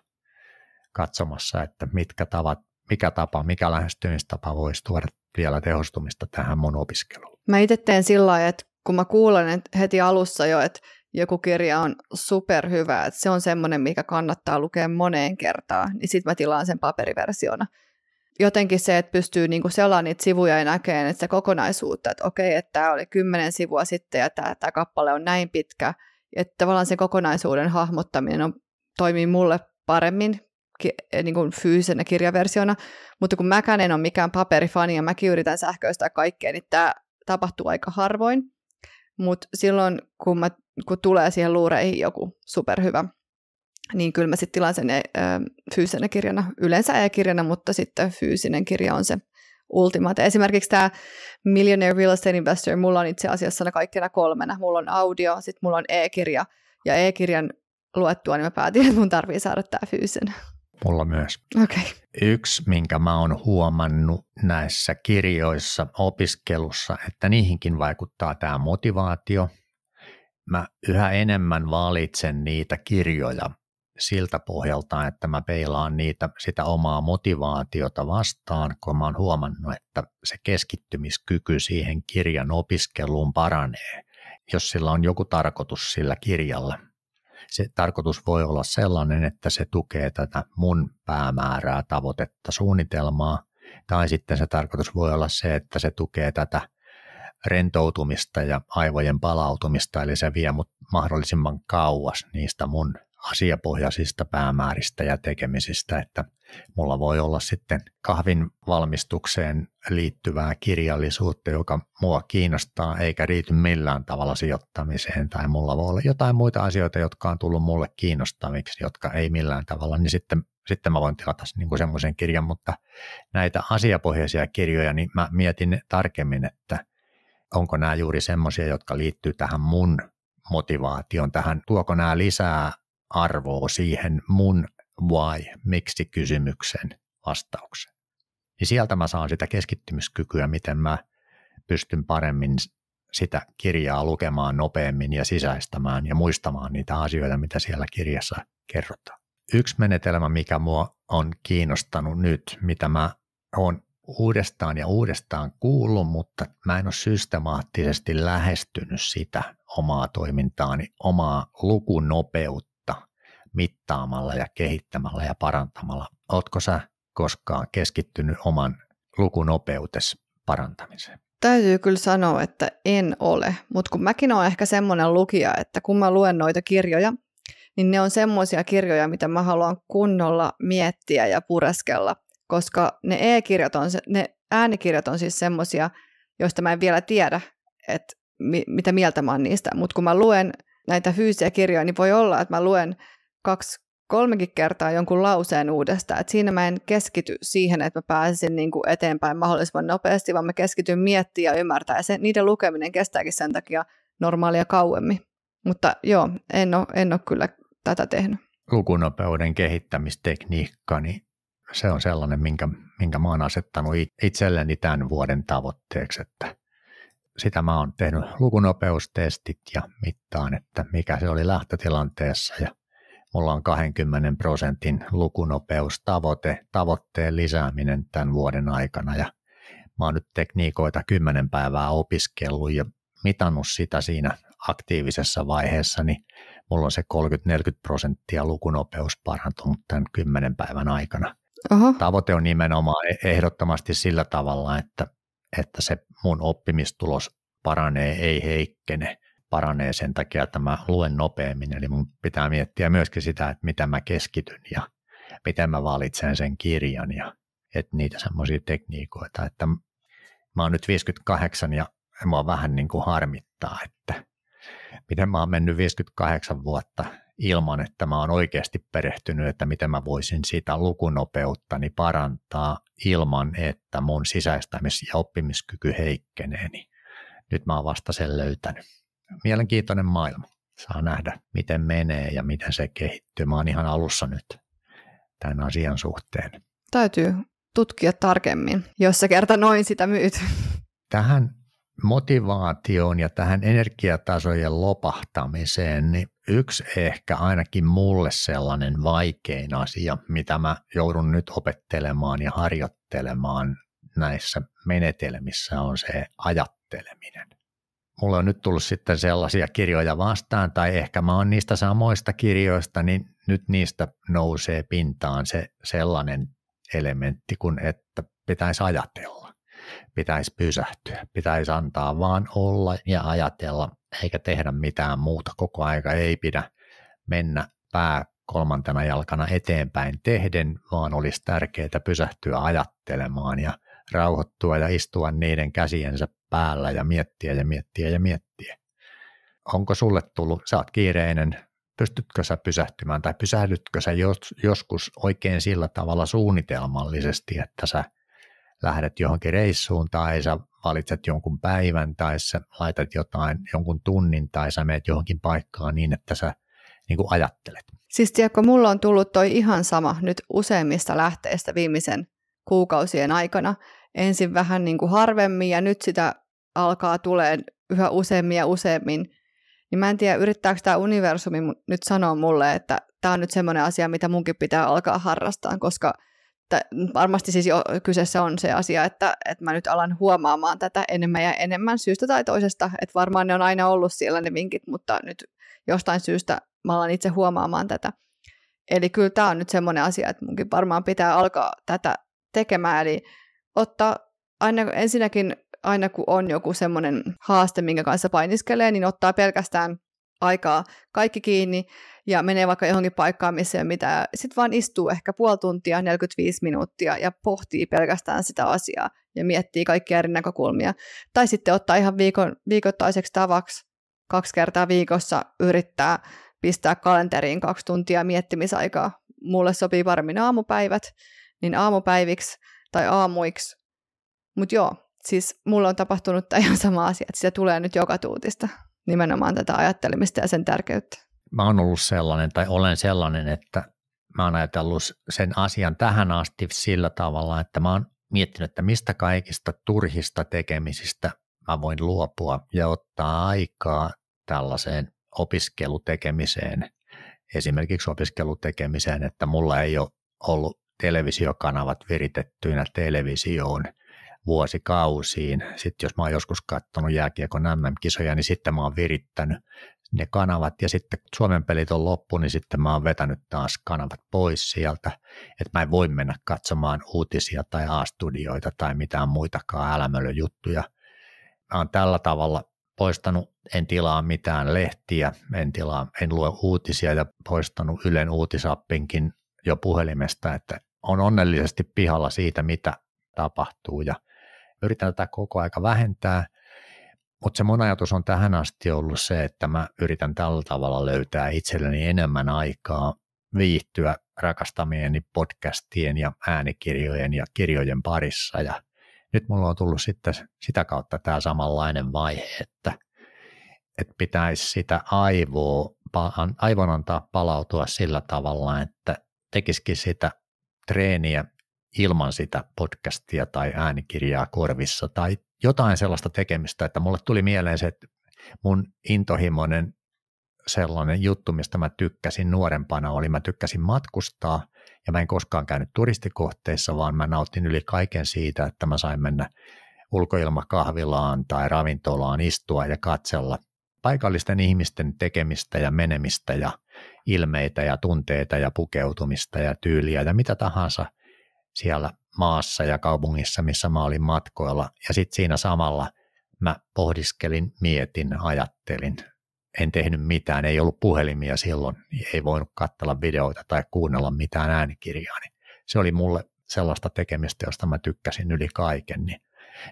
katsomassa, että mitkä tavat, mikä tapa, mikä lähestymistapa voisi tuoda vielä tehostumista tähän mun opiskeluun. Mä itse teen sillä lailla, että kun mä kuulen että heti alussa jo, että joku kirja on superhyvä, että se on semmoinen, mikä kannattaa lukea moneen kertaan, niin sitten mä tilaan sen paperiversiona – jotenkin se, että pystyy niinku selaamaan niitä sivuja ja näkemään että se kokonaisuutta, että okei, että tämä oli kymmenen sivua sitten ja tämä, tämä kappale on näin pitkä, että tavallaan se kokonaisuuden hahmottaminen on, toimii mulle paremmin ki, eh, niin kuin fyysisenä kirjaversiona, mutta kun mäkään en ole mikään paperifani ja mäkin yritän sähköistää kaikkea, niin tämä tapahtuu aika harvoin, mutta silloin kun, mä, kun tulee siihen luureihin joku superhyvä niin kyllä mä sitten tilaan sen eh, eh, fyysisenä kirjana, yleensä e-kirjana, mutta sitten fyysinen kirja on se ultimate. Esimerkiksi tämä Millionaire Real Estate Investor, mulla on itse asiassa ne kaikkina kolmena. Mulla on audio, sitten mulla on e-kirja, ja e-kirjan luettua, niin mä päätin, että mun tarvii saada tämä fyysinen. Mulla myös. Okay. Yksi, minkä mä oon huomannut näissä kirjoissa, opiskelussa, että niihinkin vaikuttaa tämä motivaatio. Mä yhä enemmän valitsen niitä kirjoja, siltä pohjalta, että mä peilaan niitä, sitä omaa motivaatiota vastaan, kun mä oon huomannut, että se keskittymiskyky siihen kirjan opiskeluun paranee, jos sillä on joku tarkoitus sillä kirjalla. Se tarkoitus voi olla sellainen, että se tukee tätä mun päämäärää, tavoitetta, suunnitelmaa, tai sitten se tarkoitus voi olla se, että se tukee tätä rentoutumista ja aivojen palautumista, eli se vie mut mahdollisimman kauas niistä mun asiapohjaisista päämääristä ja tekemisistä, että mulla voi olla sitten kahvin valmistukseen liittyvää kirjallisuutta, joka mua kiinnostaa eikä riity millään tavalla sijoittamiseen, tai mulla voi olla jotain muita asioita, jotka on tullut mulle kiinnostaviksi, jotka ei millään tavalla, niin sitten, sitten mä voin tilata niin kuin semmoisen kirjan, mutta näitä asiapohjaisia kirjoja, niin mä mietin tarkemmin, että onko nämä juuri semmoisia, jotka liittyy tähän mun motivaation tähän, tuoko nämä lisää arvoa siihen mun why, miksi kysymyksen vastauksen. Niin sieltä mä saan sitä keskittymiskykyä, miten mä pystyn paremmin sitä kirjaa lukemaan nopeammin ja sisäistämään ja muistamaan niitä asioita, mitä siellä kirjassa kerrotaan. Yksi menetelmä, mikä mua on kiinnostanut nyt, mitä mä oon uudestaan ja uudestaan kuullut, mutta mä en ole systemaattisesti lähestynyt sitä omaa toimintaani, omaa lukunopeutta mittaamalla ja kehittämällä ja parantamalla. Oletko sä koskaan keskittynyt oman lukunopeutes parantamiseen? Täytyy kyllä sanoa, että en ole, mutta kun mäkin olen ehkä semmoinen lukija, että kun mä luen noita kirjoja, niin ne on semmoisia kirjoja, mitä mä haluan kunnolla miettiä ja pureskella, koska ne e-kirjat on, ne äänikirjat on siis semmoisia, joista mä en vielä tiedä, että mi- mitä mieltä mä oon niistä, mutta kun mä luen näitä fyysisiä kirjoja, niin voi olla, että mä luen kaksi kolmekin kertaa jonkun lauseen uudestaan. Et siinä mä en keskity siihen, että mä pääsisin niin kuin eteenpäin mahdollisimman nopeasti, vaan mä keskityn miettiä ja ymmärtää. Ja se, niiden lukeminen kestääkin sen takia normaalia kauemmin. Mutta joo, en ole, en ole kyllä tätä tehnyt. Lukunopeuden kehittämistekniikka, niin se on sellainen, minkä, minkä mä oon asettanut itselleni tämän vuoden tavoitteeksi, että sitä mä oon tehnyt lukunopeustestit ja mittaan, että mikä se oli lähtötilanteessa ja Mulla on 20 prosentin lukunopeustavoite, tavoitteen lisääminen tämän vuoden aikana ja mä oon nyt tekniikoita 10 päivää opiskellut ja mitannut sitä siinä aktiivisessa vaiheessa, niin mulla on se 30-40 prosenttia lukunopeus parantunut tämän 10 päivän aikana. Aha. Tavoite on nimenomaan e-, ehdottomasti sillä tavalla, että, että se mun oppimistulos paranee, ei heikkene paranee sen takia, että mä luen nopeammin, eli mun pitää miettiä myöskin sitä, että mitä mä keskityn ja miten mä valitsen sen kirjan ja että niitä semmoisia tekniikoita, että mä oon nyt 58 ja mua vähän niin kuin harmittaa, että miten mä oon mennyt 58 vuotta ilman, että mä oon oikeasti perehtynyt, että miten mä voisin sitä lukunopeuttani parantaa ilman, että mun sisäistämis- ja oppimiskyky heikkenee, niin nyt mä oon vasta sen löytänyt mielenkiintoinen maailma. Saa nähdä, miten menee ja miten se kehittyy. Mä oon ihan alussa nyt tämän asian suhteen. Täytyy tutkia tarkemmin, jos sä kerta noin sitä myyt. Tähän motivaatioon ja tähän energiatasojen lopahtamiseen, niin yksi ehkä ainakin mulle sellainen vaikein asia, mitä mä joudun nyt opettelemaan ja harjoittelemaan näissä menetelmissä on se ajatteleminen mulle on nyt tullut sitten sellaisia kirjoja vastaan, tai ehkä mä oon niistä samoista kirjoista, niin nyt niistä nousee pintaan se sellainen elementti kuin, että pitäisi ajatella, pitäisi pysähtyä, pitäisi antaa vaan olla ja ajatella, eikä tehdä mitään muuta koko aika, ei pidä mennä pää kolmantena jalkana eteenpäin tehden, vaan olisi tärkeää pysähtyä ajattelemaan ja rauhoittua ja istua niiden käsiensä päällä ja miettiä ja miettiä ja miettiä. Onko sulle tullut, sä oot kiireinen, pystytkö sä pysähtymään tai pysähdytkö sä joskus oikein sillä tavalla suunnitelmallisesti, että sä lähdet johonkin reissuun tai sä valitset jonkun päivän tai sä laitat jotain, jonkun tunnin tai sä meet johonkin paikkaan niin, että sä niin kuin ajattelet. Siis tiedätkö, mulla on tullut toi ihan sama nyt useimmista lähteistä viimeisen kuukausien aikana, ensin vähän niin kuin harvemmin ja nyt sitä alkaa tulee yhä useammin ja useammin. Niin mä en tiedä, yrittääkö tämä universumi nyt sanoa mulle, että tämä on nyt semmoinen asia, mitä munkin pitää alkaa harrastaa, koska varmasti siis jo kyseessä on se asia, että, että mä nyt alan huomaamaan tätä enemmän ja enemmän syystä tai toisesta. Että varmaan ne on aina ollut siellä ne vinkit, mutta nyt jostain syystä mä alan itse huomaamaan tätä. Eli kyllä tämä on nyt semmoinen asia, että munkin varmaan pitää alkaa tätä tekemään. Eli ottaa aina, ensinnäkin aina kun on joku semmoinen haaste, minkä kanssa painiskelee, niin ottaa pelkästään aikaa kaikki kiinni ja menee vaikka johonkin paikkaan, missä ei ole mitään. Sitten vaan istuu ehkä puoli tuntia, 45 minuuttia ja pohtii pelkästään sitä asiaa ja miettii kaikkia eri näkökulmia. Tai sitten ottaa ihan viikon, viikoittaiseksi tavaksi kaksi kertaa viikossa yrittää pistää kalenteriin kaksi tuntia miettimisaikaa. Mulle sopii varmin aamupäivät, niin aamupäiviksi – tai aamuiksi. Mutta joo, siis mulla on tapahtunut tämä ihan sama asia, että sitä tulee nyt joka tuutista nimenomaan tätä ajattelemista ja sen tärkeyttä. Mä oon ollut sellainen tai olen sellainen, että mä oon ajatellut sen asian tähän asti sillä tavalla, että mä oon miettinyt, että mistä kaikista turhista tekemisistä mä voin luopua ja ottaa aikaa tällaiseen opiskelutekemiseen, esimerkiksi opiskelutekemiseen, että mulla ei ole ollut televisiokanavat viritettyinä televisioon vuosikausiin. Sitten jos mä oon joskus katsonut jääkiekon MM-kisoja, niin sitten mä oon virittänyt ne kanavat ja sitten kun Suomen pelit on loppu, niin sitten mä oon vetänyt taas kanavat pois sieltä, että mä en voi mennä katsomaan uutisia tai A-studioita tai mitään muitakaan älämölyjuttuja. Mä oon tällä tavalla poistanut, en tilaa mitään lehtiä, en, tilaa, en lue uutisia ja poistanut Ylen uutisappinkin jo puhelimesta, että on onnellisesti pihalla siitä, mitä tapahtuu ja yritän tätä koko aika vähentää, mutta se mun ajatus on tähän asti ollut se, että mä yritän tällä tavalla löytää itselleni enemmän aikaa viihtyä rakastamieni podcastien ja äänikirjojen ja kirjojen parissa ja nyt mulla on tullut sitten sitä kautta tämä samanlainen vaihe, että, että pitäisi sitä aivoa, aivon antaa palautua sillä tavalla, että tekisikin sitä treeniä ilman sitä podcastia tai äänikirjaa korvissa tai jotain sellaista tekemistä, että mulle tuli mieleen se, että mun intohimoinen sellainen juttu, mistä mä tykkäsin nuorempana oli, mä tykkäsin matkustaa ja mä en koskaan käynyt turistikohteissa, vaan mä nautin yli kaiken siitä, että mä sain mennä ulkoilmakahvilaan tai ravintolaan istua ja katsella paikallisten ihmisten tekemistä ja menemistä ja ilmeitä ja tunteita ja pukeutumista ja tyyliä ja mitä tahansa siellä maassa ja kaupungissa, missä mä olin matkoilla. Ja sitten siinä samalla mä pohdiskelin, mietin, ajattelin. En tehnyt mitään, ei ollut puhelimia silloin, ei voinut katsella videoita tai kuunnella mitään äänikirjaa. Niin se oli mulle sellaista tekemistä, josta mä tykkäsin yli kaiken. Niin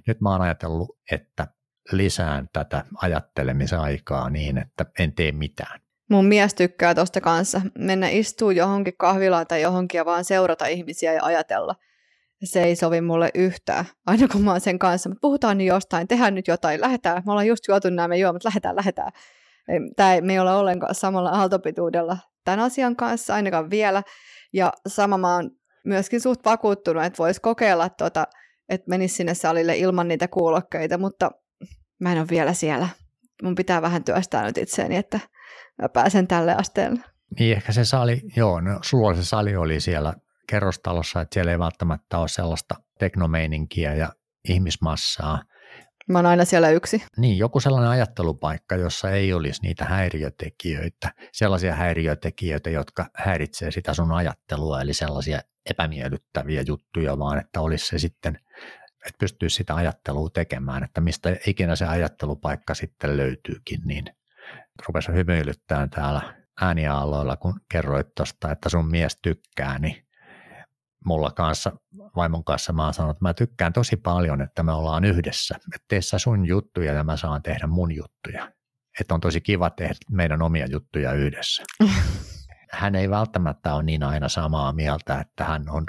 nyt mä oon ajatellut, että lisään tätä ajattelemisen aikaa niin, että en tee mitään. Mun mies tykkää tosta kanssa mennä istuu johonkin kahvilaan tai johonkin ja vaan seurata ihmisiä ja ajatella. Se ei sovi mulle yhtään, aina kun mä oon sen kanssa. Mutta puhutaan nyt jostain, tehdään nyt jotain, lähetään. Me ollaan just juotu nämä juomat, lähetään, lähetään. Tää ei, me ei ole ollenkaan samalla aaltopituudella tämän asian kanssa, ainakaan vielä. Ja sama mä oon myöskin suht vakuuttunut, että voisi kokeilla tuota, että menisi sinne salille ilman niitä kuulokkeita, mutta mä en ole vielä siellä. Mun pitää vähän työstää nyt itseäni, että mä pääsen tälle asteelle. Niin ehkä se sali, joo, no, sulla se sali oli siellä kerrostalossa, että siellä ei välttämättä ole sellaista teknomeininkiä ja ihmismassaa. Mä oon aina siellä yksi. Niin, joku sellainen ajattelupaikka, jossa ei olisi niitä häiriötekijöitä, sellaisia häiriötekijöitä, jotka häiritsee sitä sun ajattelua, eli sellaisia epämiellyttäviä juttuja, vaan että olisi se sitten että pystyy sitä ajattelua tekemään, että mistä ikinä se ajattelupaikka sitten löytyykin, niin rupesi hymyilyttämään täällä ääniaalloilla, kun kerroit tuosta, että sun mies tykkää, niin mulla kanssa, vaimon kanssa mä oon sanonut, että mä tykkään tosi paljon, että me ollaan yhdessä, että tee sä sun juttuja ja mä saan tehdä mun juttuja. Että on tosi kiva tehdä meidän omia juttuja yhdessä. hän ei välttämättä ole niin aina samaa mieltä, että hän on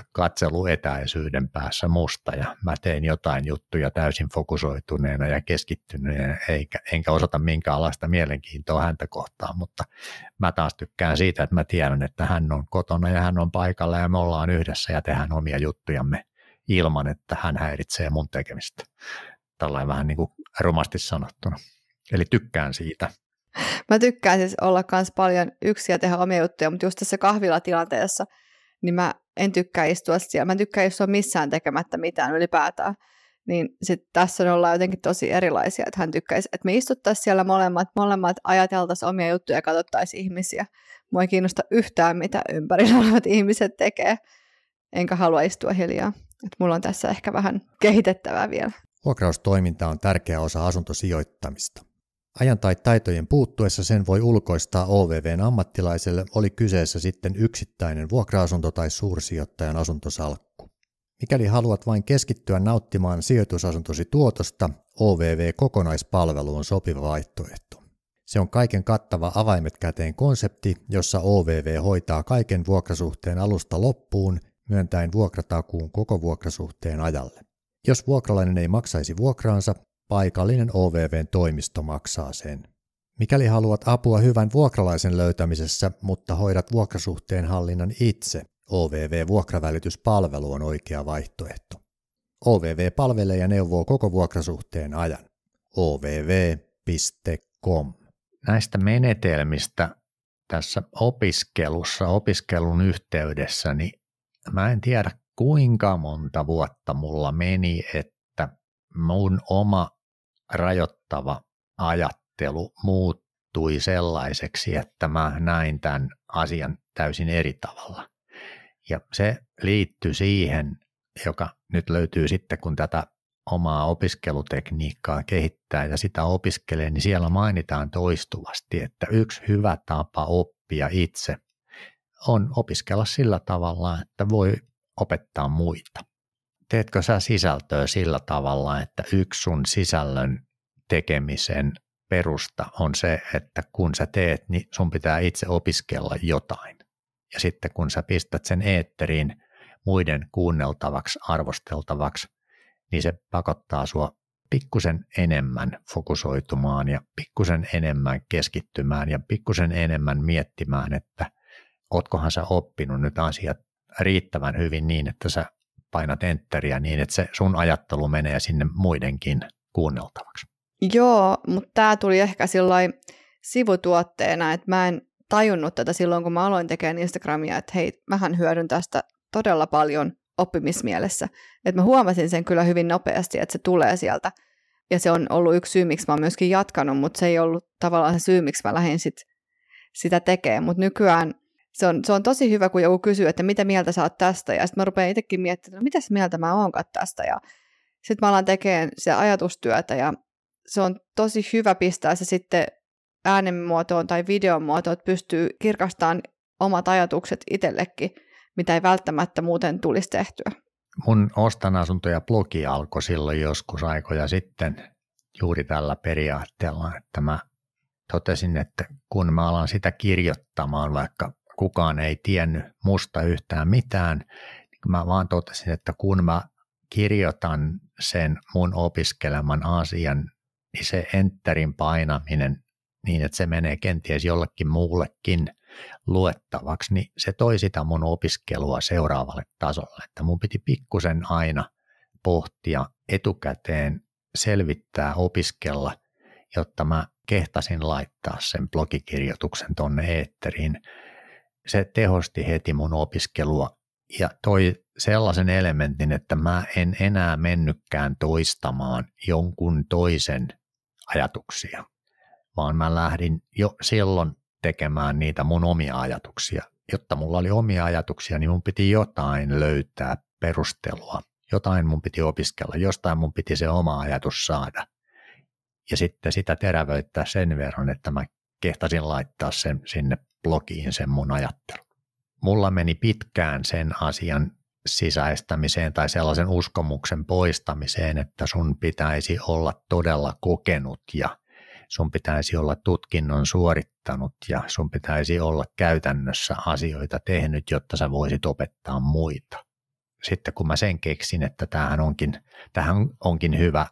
etäisyyden päässä musta ja mä teen jotain juttuja täysin fokusoituneena ja keskittyneenä, eikä, enkä osata minkäänlaista mielenkiintoa häntä kohtaan, mutta mä taas tykkään siitä, että mä tiedän, että hän on kotona ja hän on paikalla ja me ollaan yhdessä ja tehdään omia juttujamme ilman, että hän häiritsee mun tekemistä. Tällainen vähän niin kuin rumasti sanottuna. Eli tykkään siitä Mä tykkään siis olla kans paljon yksi ja tehdä omia juttuja, mutta just tässä kahvilatilanteessa, niin mä en tykkää istua siellä. Mä en tykkää istua missään tekemättä mitään ylipäätään. Niin sit tässä on ollaan jotenkin tosi erilaisia, että hän tykkäisi, että me istuttaisiin siellä molemmat, molemmat ajateltaisiin omia juttuja ja katsottaisiin ihmisiä. Mua ei kiinnosta yhtään, mitä ympärillä olevat ihmiset tekee, enkä halua istua hiljaa. Et mulla on tässä ehkä vähän kehitettävää vielä. Vuokraustoiminta on tärkeä osa asuntosijoittamista. Ajan tai taitojen puuttuessa sen voi ulkoistaa OVVn ammattilaiselle, oli kyseessä sitten yksittäinen vuokra-asunto tai suursijoittajan asuntosalkku. Mikäli haluat vain keskittyä nauttimaan sijoitusasuntosi tuotosta, OVV-kokonaispalvelu on sopiva vaihtoehto. Se on kaiken kattava avaimet käteen konsepti, jossa OVV hoitaa kaiken vuokrasuhteen alusta loppuun, myöntäen vuokratakuun koko vuokrasuhteen ajalle. Jos vuokralainen ei maksaisi vuokraansa, Paikallinen OVVn toimisto maksaa sen. Mikäli haluat apua hyvän vuokralaisen löytämisessä, mutta hoidat vuokrasuhteen hallinnan itse, OVV-vuokravälityspalvelu on oikea vaihtoehto. OVV palvelee ja neuvoo koko vuokrasuhteen ajan. ovv.com Näistä menetelmistä tässä opiskelussa, opiskelun yhteydessä, niin mä en tiedä kuinka monta vuotta mulla meni, että mun oma rajoittava ajattelu muuttui sellaiseksi, että mä näin tämän asian täysin eri tavalla. Ja se liittyy siihen, joka nyt löytyy sitten, kun tätä omaa opiskelutekniikkaa kehittää ja sitä opiskelee, niin siellä mainitaan toistuvasti, että yksi hyvä tapa oppia itse on opiskella sillä tavalla, että voi opettaa muita teetkö sä sisältöä sillä tavalla, että yksi sun sisällön tekemisen perusta on se, että kun sä teet, niin sun pitää itse opiskella jotain. Ja sitten kun sä pistät sen eetteriin muiden kuunneltavaksi, arvosteltavaksi, niin se pakottaa sua pikkusen enemmän fokusoitumaan ja pikkusen enemmän keskittymään ja pikkusen enemmän miettimään, että ootkohan sä oppinut nyt asiat riittävän hyvin niin, että sä painat enteriä niin, että se sun ajattelu menee sinne muidenkin kuunneltavaksi. Joo, mutta tämä tuli ehkä silloin sivutuotteena, että mä en tajunnut tätä silloin, kun mä aloin tekemään Instagramia, että hei, mähän hyödyn tästä todella paljon oppimismielessä. Että mä huomasin sen kyllä hyvin nopeasti, että se tulee sieltä. Ja se on ollut yksi syy, miksi mä oon myöskin jatkanut, mutta se ei ollut tavallaan se syy, miksi mä lähdin sit sitä tekemään. Mutta nykyään – se on, se on tosi hyvä, kun joku kysyy, että mitä mieltä sä oot tästä, ja sitten mä rupean itsekin miettimään, että no mitä mieltä mä oonkaan tästä, ja sitten mä alan tekemään se ajatustyötä, ja se on tosi hyvä pistää se sitten äänenmuotoon tai videon muotoon, että pystyy kirkastamaan omat ajatukset itsellekin, mitä ei välttämättä muuten tulisi tehtyä. Mun Ostan asuntoja blogi alkoi silloin joskus aikoja sitten juuri tällä periaatteella, että mä totesin, että kun mä alan sitä kirjoittamaan vaikka kukaan ei tiennyt musta yhtään mitään. Mä vaan totesin, että kun mä kirjoitan sen mun opiskeleman asian, niin se enterin painaminen niin, että se menee kenties jollekin muullekin luettavaksi, niin se toi sitä mun opiskelua seuraavalle tasolle. Että mun piti pikkusen aina pohtia etukäteen, selvittää, opiskella, jotta mä kehtasin laittaa sen blogikirjoituksen tonne eetteriin – se tehosti heti mun opiskelua ja toi sellaisen elementin, että mä en enää mennykään toistamaan jonkun toisen ajatuksia, vaan mä lähdin jo silloin tekemään niitä mun omia ajatuksia. Jotta mulla oli omia ajatuksia, niin mun piti jotain löytää perustelua. Jotain mun piti opiskella, jostain mun piti se oma ajatus saada. Ja sitten sitä terävöittää sen verran, että mä kehtasin laittaa sen sinne blogiin sen mun ajattelu. Mulla meni pitkään sen asian sisäistämiseen tai sellaisen uskomuksen poistamiseen, että sun pitäisi olla todella kokenut ja sun pitäisi olla tutkinnon suorittanut ja sun pitäisi olla käytännössä asioita tehnyt, jotta sä voisit opettaa muita. Sitten kun mä sen keksin, että tähän onkin, tähän onkin hyvä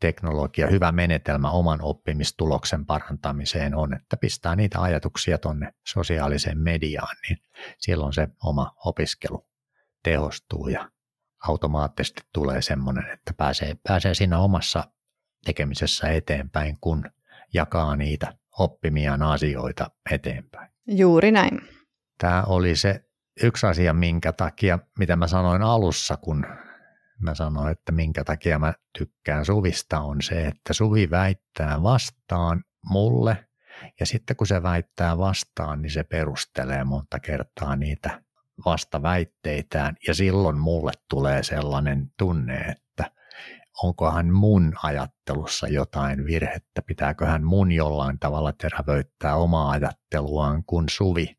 teknologia, hyvä menetelmä oman oppimistuloksen parantamiseen on, että pistää niitä ajatuksia tuonne sosiaaliseen mediaan, niin silloin se oma opiskelu tehostuu ja automaattisesti tulee semmoinen, että pääsee, pääsee siinä omassa tekemisessä eteenpäin, kun jakaa niitä oppimiaan asioita eteenpäin. Juuri näin. Tämä oli se yksi asia, minkä takia, mitä mä sanoin alussa, kun mä sanon, että minkä takia mä tykkään Suvista on se, että Suvi väittää vastaan mulle ja sitten kun se väittää vastaan, niin se perustelee monta kertaa niitä vastaväitteitään ja silloin mulle tulee sellainen tunne, että onkohan mun ajattelussa jotain virhettä, pitääköhän mun jollain tavalla terävöittää omaa ajatteluaan, kun Suvi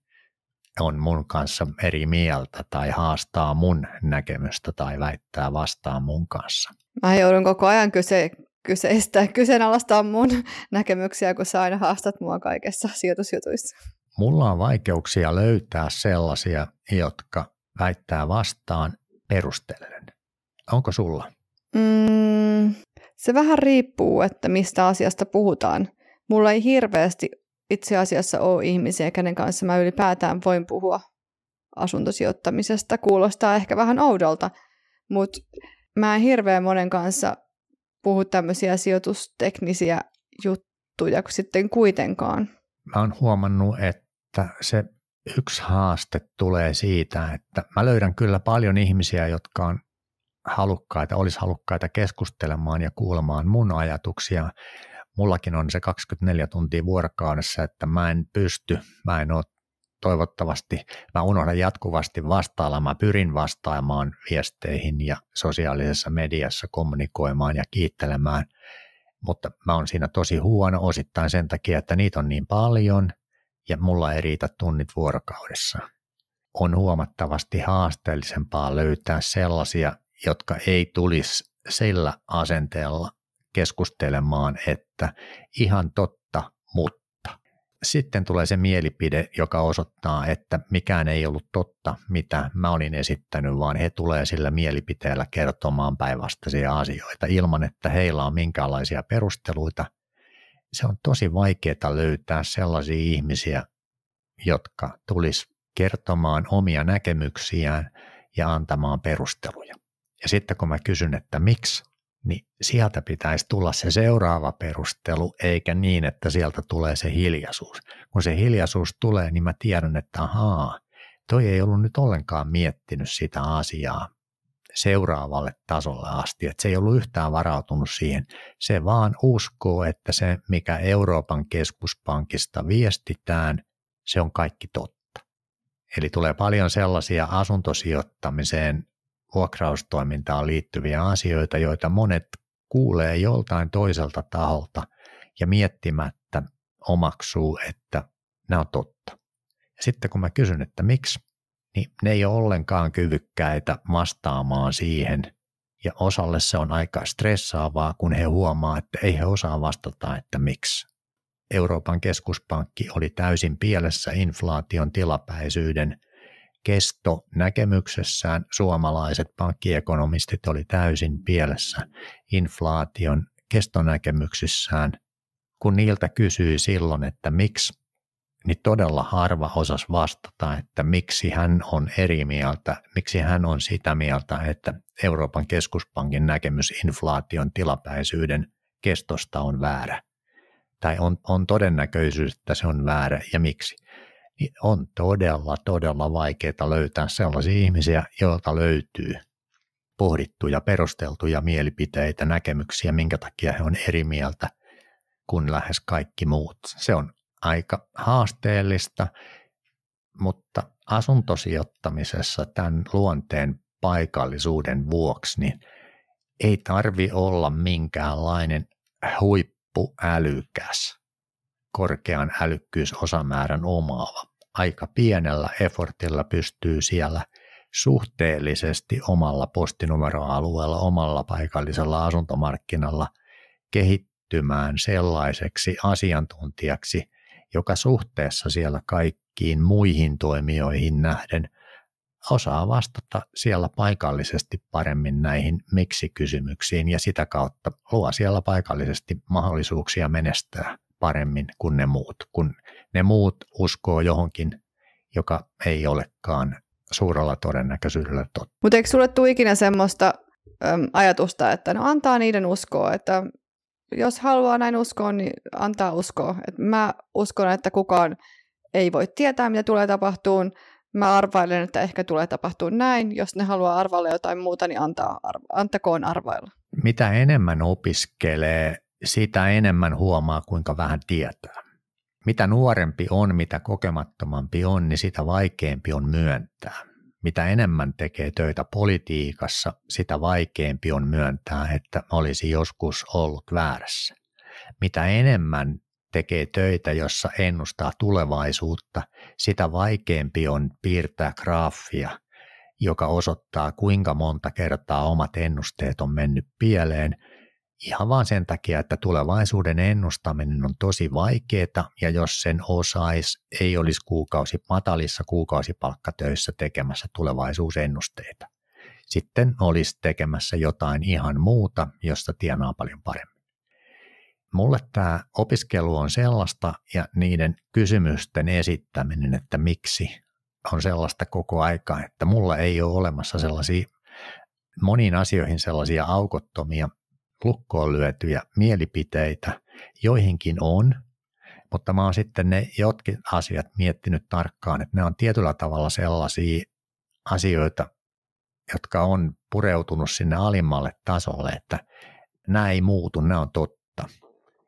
on mun kanssa eri mieltä tai haastaa mun näkemystä tai väittää vastaan mun kanssa. Mä joudun koko ajan kyse, kyseistä, kyseenalaistaa mun näkemyksiä, kun sä aina haastat mua kaikessa sijoitusjutuissa. Mulla on vaikeuksia löytää sellaisia, jotka väittää vastaan perustellen. Onko sulla? Mm, se vähän riippuu, että mistä asiasta puhutaan. Mulla ei hirveästi itse asiassa ole ihmisiä, kenen kanssa mä ylipäätään voin puhua asuntosijoittamisesta. Kuulostaa ehkä vähän oudolta, mutta mä en hirveän monen kanssa puhu tämmöisiä sijoitusteknisiä juttuja kun sitten kuitenkaan. Mä oon huomannut, että se yksi haaste tulee siitä, että mä löydän kyllä paljon ihmisiä, jotka on halukkaita, olisi halukkaita keskustelemaan ja kuulemaan mun ajatuksia, mullakin on se 24 tuntia vuorokaudessa, että mä en pysty, mä en ole toivottavasti, mä unohdan jatkuvasti vastailla, mä pyrin vastaamaan viesteihin ja sosiaalisessa mediassa kommunikoimaan ja kiittelemään, mutta mä oon siinä tosi huono osittain sen takia, että niitä on niin paljon ja mulla ei riitä tunnit vuorokaudessa. On huomattavasti haasteellisempaa löytää sellaisia, jotka ei tulisi sillä asenteella, keskustelemaan, että ihan totta, mutta. Sitten tulee se mielipide, joka osoittaa, että mikään ei ollut totta, mitä mä olin esittänyt, vaan he tulee sillä mielipiteellä kertomaan päinvastaisia asioita ilman, että heillä on minkäänlaisia perusteluita. Se on tosi vaikeaa löytää sellaisia ihmisiä, jotka tulisi kertomaan omia näkemyksiään ja antamaan perusteluja. Ja sitten kun mä kysyn, että miksi, niin sieltä pitäisi tulla se seuraava perustelu, eikä niin, että sieltä tulee se hiljaisuus. Kun se hiljaisuus tulee, niin mä tiedän, että ahaa, toi ei ollut nyt ollenkaan miettinyt sitä asiaa seuraavalle tasolle asti, että se ei ollut yhtään varautunut siihen. Se vaan uskoo, että se, mikä Euroopan keskuspankista viestitään, se on kaikki totta. Eli tulee paljon sellaisia asuntosijoittamiseen vuokraustoimintaan liittyviä asioita, joita monet kuulee joltain toiselta taholta ja miettimättä omaksuu, että nämä on totta. Ja sitten kun mä kysyn, että miksi, niin ne ei ole ollenkaan kyvykkäitä vastaamaan siihen, ja osalle se on aika stressaavaa, kun he huomaa, että ei he osaa vastata, että miksi. Euroopan keskuspankki oli täysin pielessä inflaation tilapäisyyden kesto näkemyksessään suomalaiset pankkiekonomistit oli täysin pielessä inflaation kestonäkemyksissään. Kun niiltä kysyi silloin, että miksi, niin todella harva osas vastata, että miksi hän on eri mieltä, miksi hän on sitä mieltä, että Euroopan keskuspankin näkemys inflaation tilapäisyyden kestosta on väärä. Tai on, on todennäköisyys, että se on väärä ja miksi niin on todella, todella vaikeaa löytää sellaisia ihmisiä, joilta löytyy pohdittuja, perusteltuja mielipiteitä, näkemyksiä, minkä takia he on eri mieltä kuin lähes kaikki muut. Se on aika haasteellista, mutta asuntosijoittamisessa tämän luonteen paikallisuuden vuoksi, niin ei tarvi olla minkäänlainen huippuälykäs korkean älykkyysosamäärän omaava. Aika pienellä effortilla pystyy siellä suhteellisesti omalla postinumeroalueella, omalla paikallisella asuntomarkkinalla kehittymään sellaiseksi asiantuntijaksi, joka suhteessa siellä kaikkiin muihin toimijoihin nähden osaa vastata siellä paikallisesti paremmin näihin miksi-kysymyksiin ja sitä kautta luo siellä paikallisesti mahdollisuuksia menestää paremmin kuin ne muut, kun ne muut uskoo johonkin, joka ei olekaan suurella todennäköisyydellä totta. Mutta eikö sulle tule ikinä semmoista äm, ajatusta, että no antaa niiden uskoa, että jos haluaa näin uskoa, niin antaa uskoa. Et mä uskon, että kukaan ei voi tietää, mitä tulee tapahtuun. Mä arvailen, että ehkä tulee tapahtua näin. Jos ne haluaa arvailla jotain muuta, niin antaa, arva, antakoon arvailla. Mitä enemmän opiskelee sitä enemmän huomaa, kuinka vähän tietää. Mitä nuorempi on, mitä kokemattomampi on, niin sitä vaikeampi on myöntää. Mitä enemmän tekee töitä politiikassa, sitä vaikeampi on myöntää, että olisi joskus ollut väärässä. Mitä enemmän tekee töitä, jossa ennustaa tulevaisuutta, sitä vaikeampi on piirtää graafia, joka osoittaa kuinka monta kertaa omat ennusteet on mennyt pieleen – Ihan vaan sen takia, että tulevaisuuden ennustaminen on tosi vaikeaa ja jos sen osais, ei olisi kuukausi matalissa kuukausipalkkatöissä tekemässä tulevaisuusennusteita. Sitten olisi tekemässä jotain ihan muuta, josta tienaa paljon paremmin. Mulle tämä opiskelu on sellaista ja niiden kysymysten esittäminen, että miksi, on sellaista koko aikaa, että mulla ei ole olemassa sellaisia moniin asioihin sellaisia aukottomia lukkoon lyötyjä mielipiteitä. Joihinkin on, mutta mä oon sitten ne jotkin asiat miettinyt tarkkaan, että ne on tietyllä tavalla sellaisia asioita, jotka on pureutunut sinne alimmalle tasolle, että nämä ei muutu, nämä on totta.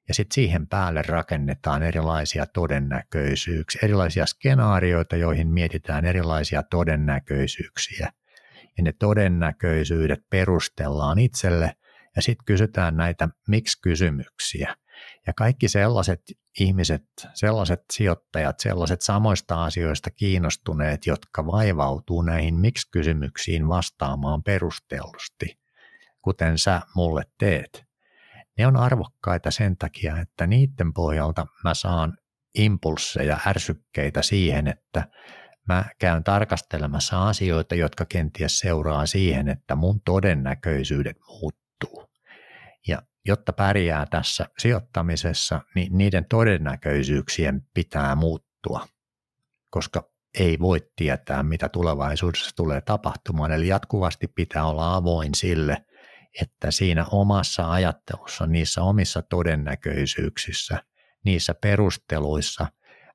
Ja sitten siihen päälle rakennetaan erilaisia todennäköisyyksiä, erilaisia skenaarioita, joihin mietitään erilaisia todennäköisyyksiä. Ja ne todennäköisyydet perustellaan itselle – ja sitten kysytään näitä miksi-kysymyksiä. Ja kaikki sellaiset ihmiset, sellaiset sijoittajat, sellaiset samoista asioista kiinnostuneet, jotka vaivautuu näihin miksi-kysymyksiin vastaamaan perustellusti, kuten sä mulle teet, ne on arvokkaita sen takia, että niiden pohjalta mä saan impulsseja, ärsykkeitä siihen, että mä käyn tarkastelemassa asioita, jotka kenties seuraa siihen, että mun todennäköisyydet muuttuu jotta pärjää tässä sijoittamisessa, niin niiden todennäköisyyksien pitää muuttua, koska ei voi tietää, mitä tulevaisuudessa tulee tapahtumaan. Eli jatkuvasti pitää olla avoin sille, että siinä omassa ajattelussa, niissä omissa todennäköisyyksissä, niissä perusteluissa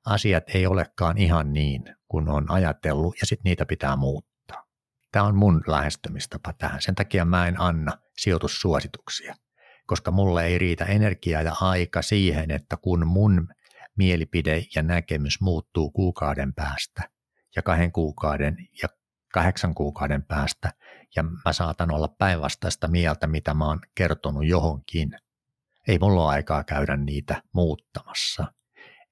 asiat ei olekaan ihan niin kuin on ajatellut ja sitten niitä pitää muuttaa. Tämä on mun lähestymistapa tähän. Sen takia mä en anna sijoitussuosituksia koska mulle ei riitä energiaa ja aika siihen, että kun mun mielipide ja näkemys muuttuu kuukauden päästä ja kahden kuukauden ja kahdeksan kuukauden päästä ja mä saatan olla päinvastaista mieltä, mitä mä oon kertonut johonkin. Ei mulla ole aikaa käydä niitä muuttamassa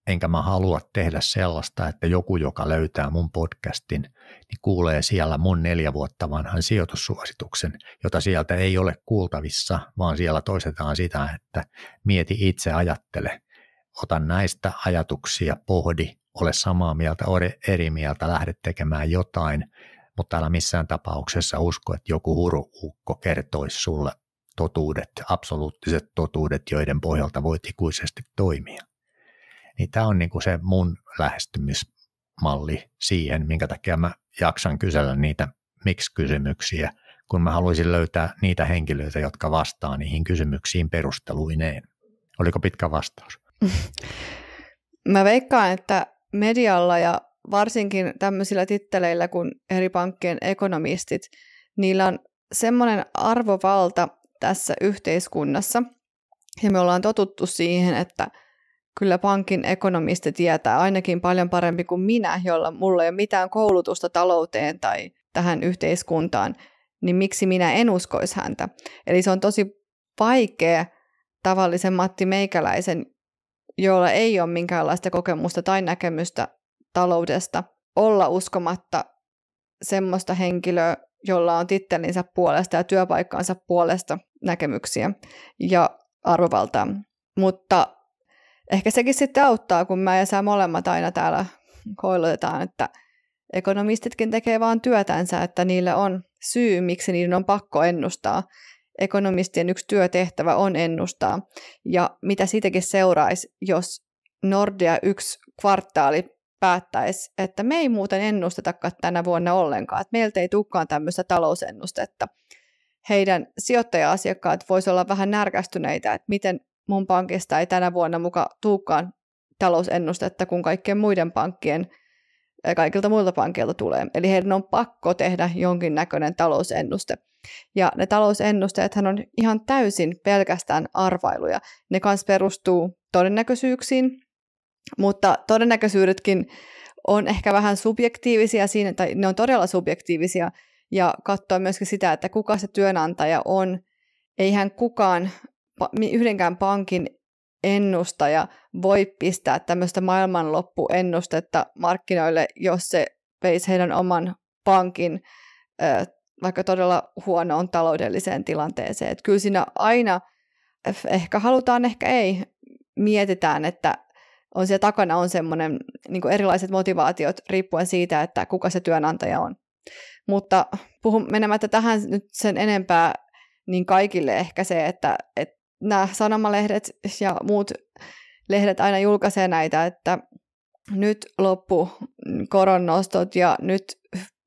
enkä mä halua tehdä sellaista, että joku, joka löytää mun podcastin, niin kuulee siellä mun neljä vuotta vanhan sijoitussuosituksen, jota sieltä ei ole kuultavissa, vaan siellä toistetaan sitä, että mieti itse ajattele, ota näistä ajatuksia, pohdi, ole samaa mieltä, ole eri mieltä, lähde tekemään jotain, mutta älä missään tapauksessa usko, että joku huruukko kertoisi sulle totuudet, absoluuttiset totuudet, joiden pohjalta voit ikuisesti toimia. Niin tämä on niin kuin se mun lähestymismalli siihen, minkä takia mä jaksan kysellä niitä miksi-kysymyksiä, kun mä haluaisin löytää niitä henkilöitä, jotka vastaa niihin kysymyksiin perusteluineen. Oliko pitkä vastaus? Mä veikkaan, että medialla ja varsinkin tämmöisillä titteleillä kuin eri pankkien ekonomistit, niillä on semmoinen arvovalta tässä yhteiskunnassa, ja me ollaan totuttu siihen, että – kyllä pankin ekonomisti tietää ainakin paljon parempi kuin minä, jolla mulla ei ole mitään koulutusta talouteen tai tähän yhteiskuntaan, niin miksi minä en uskoisi häntä? Eli se on tosi vaikea tavallisen Matti Meikäläisen, jolla ei ole minkäänlaista kokemusta tai näkemystä taloudesta, olla uskomatta semmoista henkilöä, jolla on tittelinsä puolesta ja työpaikkaansa puolesta näkemyksiä ja arvovaltaa. Mutta ehkä sekin sitten auttaa, kun mä ja sä molemmat aina täällä koilotetaan, että ekonomistitkin tekee vaan työtänsä, että niillä on syy, miksi niiden on pakko ennustaa. Ekonomistien yksi työtehtävä on ennustaa. Ja mitä siitäkin seuraisi, jos Nordea yksi kvartaali päättäisi, että me ei muuten ennustetakaan tänä vuonna ollenkaan, että meiltä ei tulekaan tämmöistä talousennustetta. Heidän sijoittaja-asiakkaat voisivat olla vähän närkästyneitä, että miten mun pankista ei tänä vuonna muka tuukaan talousennustetta, kuin kaikkien muiden pankkien kaikilta muilta pankeilta tulee. Eli heidän on pakko tehdä jonkinnäköinen talousennuste. Ja ne talousennusteethan on ihan täysin pelkästään arvailuja. Ne kanssa perustuu todennäköisyyksiin, mutta todennäköisyydetkin on ehkä vähän subjektiivisia siinä, tai ne on todella subjektiivisia, ja katsoa myöskin sitä, että kuka se työnantaja on. Eihän kukaan yhdenkään pankin ennustaja voi pistää tämmöistä maailmanloppuennustetta markkinoille, jos se veisi heidän oman pankin vaikka todella huonoon taloudelliseen tilanteeseen. Että kyllä siinä aina, ehkä halutaan, ehkä ei, mietitään, että on siellä takana on semmoinen niin erilaiset motivaatiot riippuen siitä, että kuka se työnantaja on. Mutta puhun menemättä tähän nyt sen enempää, niin kaikille ehkä se, että, että nämä sanomalehdet ja muut lehdet aina julkaisee näitä, että nyt loppu koronnostot ja nyt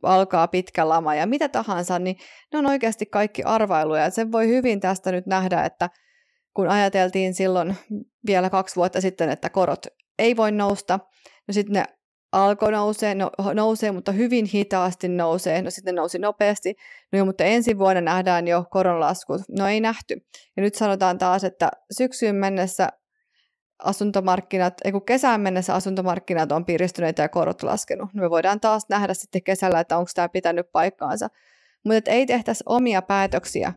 alkaa pitkä lama ja mitä tahansa, niin ne on oikeasti kaikki arvailuja. Sen voi hyvin tästä nyt nähdä, että kun ajateltiin silloin vielä kaksi vuotta sitten, että korot ei voi nousta, no sitten ne alkoi nousee, no, nousee, mutta hyvin hitaasti nousee. No sitten nousi nopeasti, no jo, mutta ensi vuonna nähdään jo koronlaskut. No ei nähty. Ja nyt sanotaan taas, että syksyyn mennessä asuntomarkkinat, ei kun kesään mennessä asuntomarkkinat on piristyneitä ja korot laskenut. No me voidaan taas nähdä sitten kesällä, että onko tämä pitänyt paikkaansa. Mutta ei tehtäisi omia päätöksiä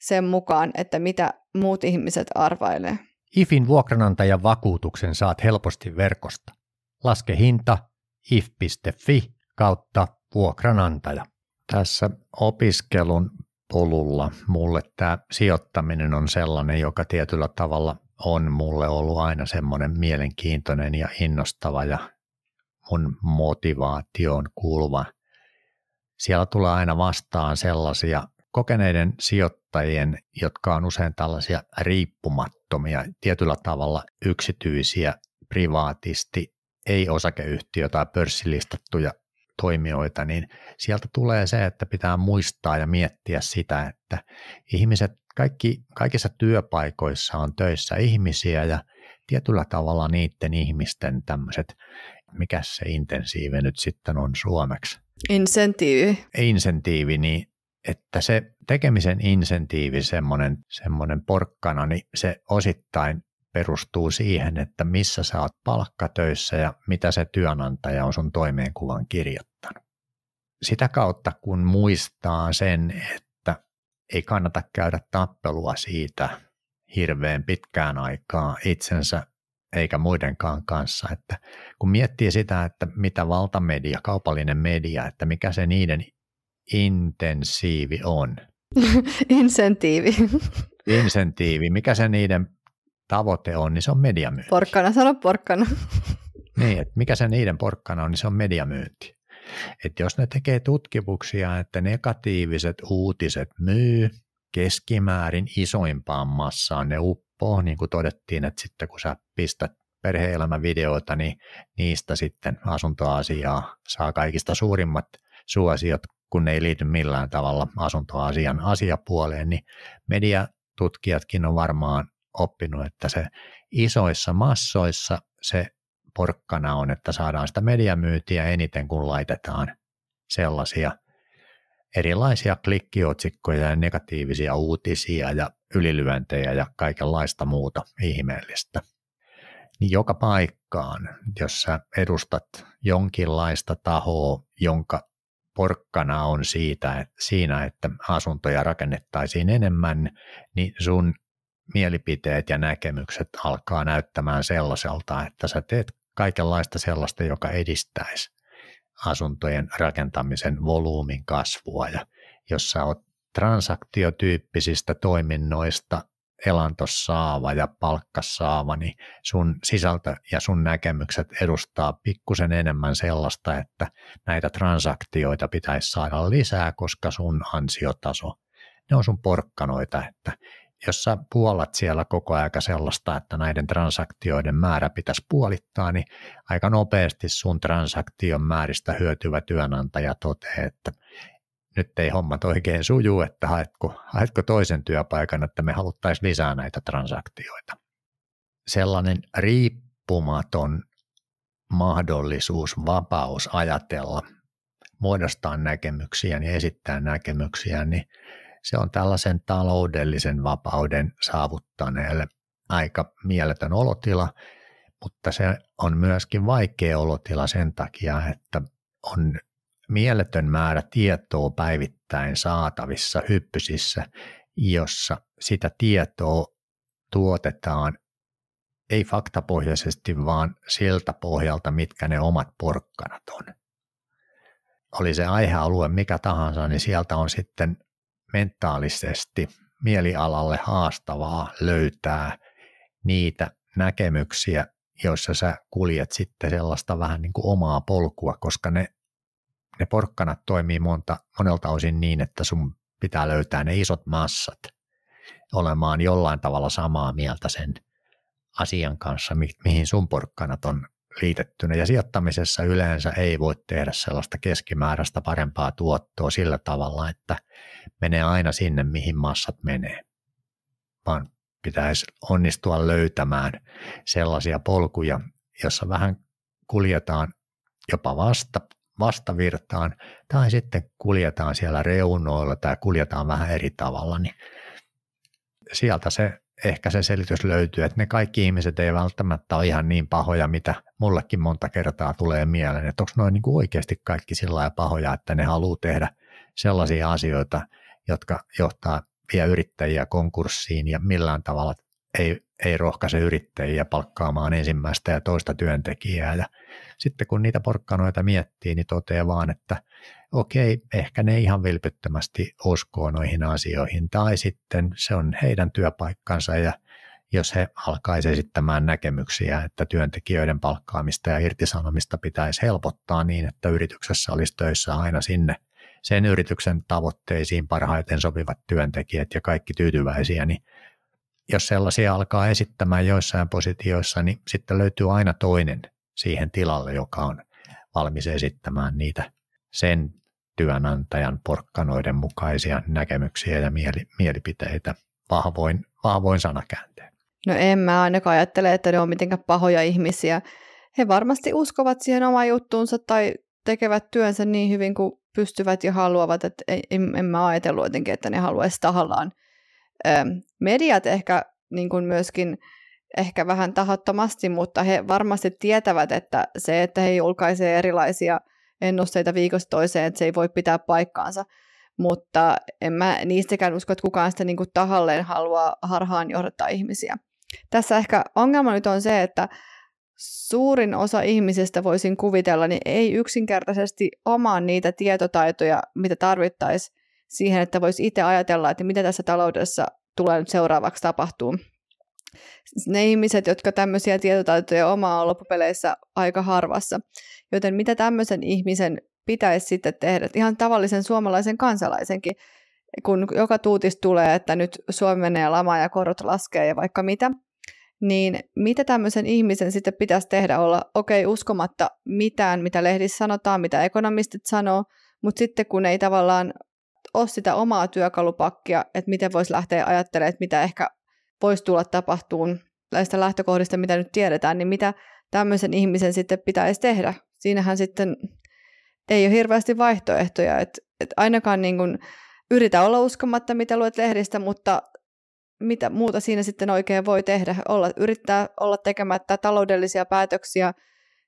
sen mukaan, että mitä muut ihmiset arvailee. IFin vuokranantajan vakuutuksen saat helposti verkosta. Laske hinta, if.fi kautta vuokranantaja. Tässä opiskelun polulla mulle tämä sijoittaminen on sellainen, joka tietyllä tavalla on mulle ollut aina semmoinen mielenkiintoinen ja innostava ja mun motivaation kuuluva. Siellä tulee aina vastaan sellaisia kokeneiden sijoittajien, jotka on usein tällaisia riippumattomia, tietyllä tavalla yksityisiä, privaatisti ei-osakeyhtiö tai pörssilistattuja toimijoita, niin sieltä tulee se, että pitää muistaa ja miettiä sitä, että ihmiset kaikki, kaikissa työpaikoissa on töissä ihmisiä ja tietyllä tavalla niiden ihmisten tämmöiset, mikä se intensiivi nyt sitten on suomeksi? Insentiivi. Insentiivi, niin että se tekemisen insentiivi, semmoinen, semmoinen porkkana, niin se osittain perustuu siihen, että missä sä oot palkkatöissä ja mitä se työnantaja on sun toimeenkuvan kirjoittanut. Sitä kautta kun muistaa sen, että ei kannata käydä tappelua siitä hirveän pitkään aikaa itsensä eikä muidenkaan kanssa, että kun miettii sitä, että mitä valtamedia, kaupallinen media, että mikä se niiden intensiivi on. Insentiivi. Insentiivi, mikä se niiden tavoite on, niin se on mediamyynti. Porkkana, sano porkkana. niin, että mikä se niiden porkkana on, niin se on mediamyynti. Että jos ne tekee tutkimuksia, että negatiiviset uutiset myy keskimäärin isoimpaan massaan, ne uppoo, niin kuin todettiin, että sitten kun sä pistät perhe videoita, niin niistä sitten asuntoasiaa saa kaikista suurimmat suosiot, kun ne ei liity millään tavalla asuntoasian asiapuoleen, niin mediatutkijatkin on varmaan oppinut, että se isoissa massoissa se porkkana on, että saadaan sitä mediamyytiä eniten, kun laitetaan sellaisia erilaisia klikkiotsikkoja ja negatiivisia uutisia ja ylilyöntejä ja kaikenlaista muuta ihmeellistä. Niin joka paikkaan, jos sä edustat jonkinlaista tahoa, jonka porkkana on siitä, että siinä, että asuntoja rakennettaisiin enemmän, niin sun mielipiteet ja näkemykset alkaa näyttämään sellaiselta, että sä teet kaikenlaista sellaista, joka edistäisi asuntojen rakentamisen volyymin kasvua. Ja jos sä oot transaktiotyyppisistä toiminnoista elantossaava ja palkkassaava, niin sun sisältö ja sun näkemykset edustaa pikkusen enemmän sellaista, että näitä transaktioita pitäisi saada lisää, koska sun ansiotaso, ne on sun porkkanoita, että jos sä puolat siellä koko aika sellaista, että näiden transaktioiden määrä pitäisi puolittaa, niin aika nopeasti sun transaktion määristä hyötyvä työnantaja toteaa, että nyt ei hommat oikein suju, että haetko, haetko toisen työpaikan, että me haluttaisiin lisää näitä transaktioita. Sellainen riippumaton mahdollisuus, vapaus ajatella, muodostaa näkemyksiä ja niin esittää näkemyksiä, niin se on tällaisen taloudellisen vapauden saavuttaneelle aika mieletön olotila, mutta se on myöskin vaikea olotila sen takia, että on mieletön määrä tietoa päivittäin saatavissa hyppysissä, jossa sitä tietoa tuotetaan ei faktapohjaisesti, vaan siltä pohjalta, mitkä ne omat porkkanat on. Oli se aihealue mikä tahansa, niin sieltä on sitten mentaalisesti mielialalle haastavaa löytää niitä näkemyksiä, joissa sä kuljet sitten sellaista vähän niin kuin omaa polkua, koska ne, ne porkkanat toimii monta, monelta osin niin, että sun pitää löytää ne isot massat olemaan jollain tavalla samaa mieltä sen asian kanssa, mihin sun porkkanat on liitettynä ja sijoittamisessa yleensä ei voi tehdä sellaista keskimääräistä parempaa tuottoa sillä tavalla, että menee aina sinne, mihin massat menee, vaan pitäisi onnistua löytämään sellaisia polkuja, jossa vähän kuljetaan jopa vasta, vastavirtaan tai sitten kuljetaan siellä reunoilla tai kuljetaan vähän eri tavalla, niin sieltä se ehkä se selitys löytyy, että ne kaikki ihmiset ei välttämättä ole ihan niin pahoja, mitä mullekin monta kertaa tulee mieleen, että onko noin niin oikeasti kaikki sillä lailla pahoja, että ne haluaa tehdä sellaisia asioita, jotka johtaa vie yrittäjiä konkurssiin ja millään tavalla ei, ei rohkaise yrittäjiä palkkaamaan ensimmäistä ja toista työntekijää. Ja sitten kun niitä porkkanoita miettii, niin toteaa vaan, että okei, okay, ehkä ne ihan vilpittömästi uskoo noihin asioihin, tai sitten se on heidän työpaikkansa ja jos he alkaisi esittämään näkemyksiä, että työntekijöiden palkkaamista ja irtisanomista pitäisi helpottaa niin, että yrityksessä olisi töissä aina sinne sen yrityksen tavoitteisiin parhaiten sopivat työntekijät ja kaikki tyytyväisiä, niin jos sellaisia alkaa esittämään joissain positioissa, niin sitten löytyy aina toinen siihen tilalle, joka on valmis esittämään niitä sen työnantajan porkkanoiden mukaisia näkemyksiä ja mieli, mielipiteitä vahvoin, vahvoin sanakäänteen. No en mä ainakaan ajattele, että ne on mitenkään pahoja ihmisiä. He varmasti uskovat siihen omaan juttuunsa tai tekevät työnsä niin hyvin kuin pystyvät ja haluavat. Että en, en mä ajatellut jotenkin, että ne haluaisi tahallaan. Ö, mediat ehkä niin kuin myöskin ehkä vähän tahattomasti, mutta he varmasti tietävät, että se, että he julkaisee erilaisia – ennusteita viikosta toiseen, että se ei voi pitää paikkaansa. Mutta en mä niistäkään usko, että kukaan sitä niin kuin tahalleen haluaa harhaan johdattaa ihmisiä. Tässä ehkä ongelma nyt on se, että suurin osa ihmisistä voisin kuvitella, niin ei yksinkertaisesti omaa niitä tietotaitoja, mitä tarvittaisiin siihen, että voisi itse ajatella, että mitä tässä taloudessa tulee nyt seuraavaksi tapahtuu. Ne ihmiset, jotka tämmöisiä tietotaitoja omaa on loppupeleissä aika harvassa. Joten mitä tämmöisen ihmisen pitäisi sitten tehdä, ihan tavallisen suomalaisen kansalaisenkin, kun joka tuutis tulee, että nyt Suomi menee lamaan ja korot laskee ja vaikka mitä, niin mitä tämmöisen ihmisen sitten pitäisi tehdä olla, okei, okay, uskomatta mitään, mitä lehdissä sanotaan, mitä ekonomistit sanoo, mutta sitten kun ei tavallaan ole sitä omaa työkalupakkia, että miten voisi lähteä ajattelemaan, että mitä ehkä voisi tulla tapahtuun näistä lähtökohdista, mitä nyt tiedetään, niin mitä tämmöisen ihmisen sitten pitäisi tehdä, siinähän sitten ei ole hirveästi vaihtoehtoja, että et ainakaan niin kuin, yritä olla uskomatta, mitä luet lehdistä, mutta mitä muuta siinä sitten oikein voi tehdä, olla, yrittää olla tekemättä taloudellisia päätöksiä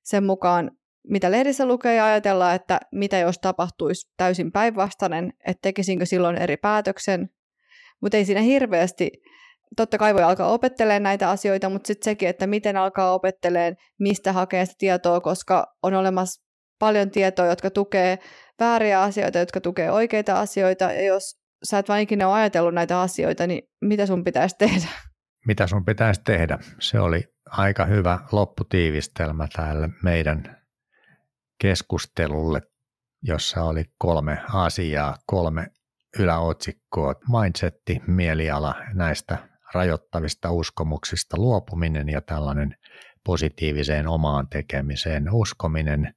sen mukaan, mitä lehdissä lukee ja ajatella, että mitä jos tapahtuisi täysin päinvastainen, että tekisinkö silloin eri päätöksen, mutta ei siinä hirveästi totta kai voi alkaa opettelemaan näitä asioita, mutta sitten sekin, että miten alkaa opettelemaan, mistä hakee sitä tietoa, koska on olemassa paljon tietoa, jotka tukee vääriä asioita, jotka tukee oikeita asioita, ja jos sä et vaan ikinä ole ajatellut näitä asioita, niin mitä sun pitäisi tehdä? Mitä sun pitäisi tehdä? Se oli aika hyvä lopputiivistelmä täällä meidän keskustelulle, jossa oli kolme asiaa, kolme yläotsikkoa, mindsetti, mieliala, näistä rajoittavista uskomuksista luopuminen ja tällainen positiiviseen omaan tekemiseen uskominen.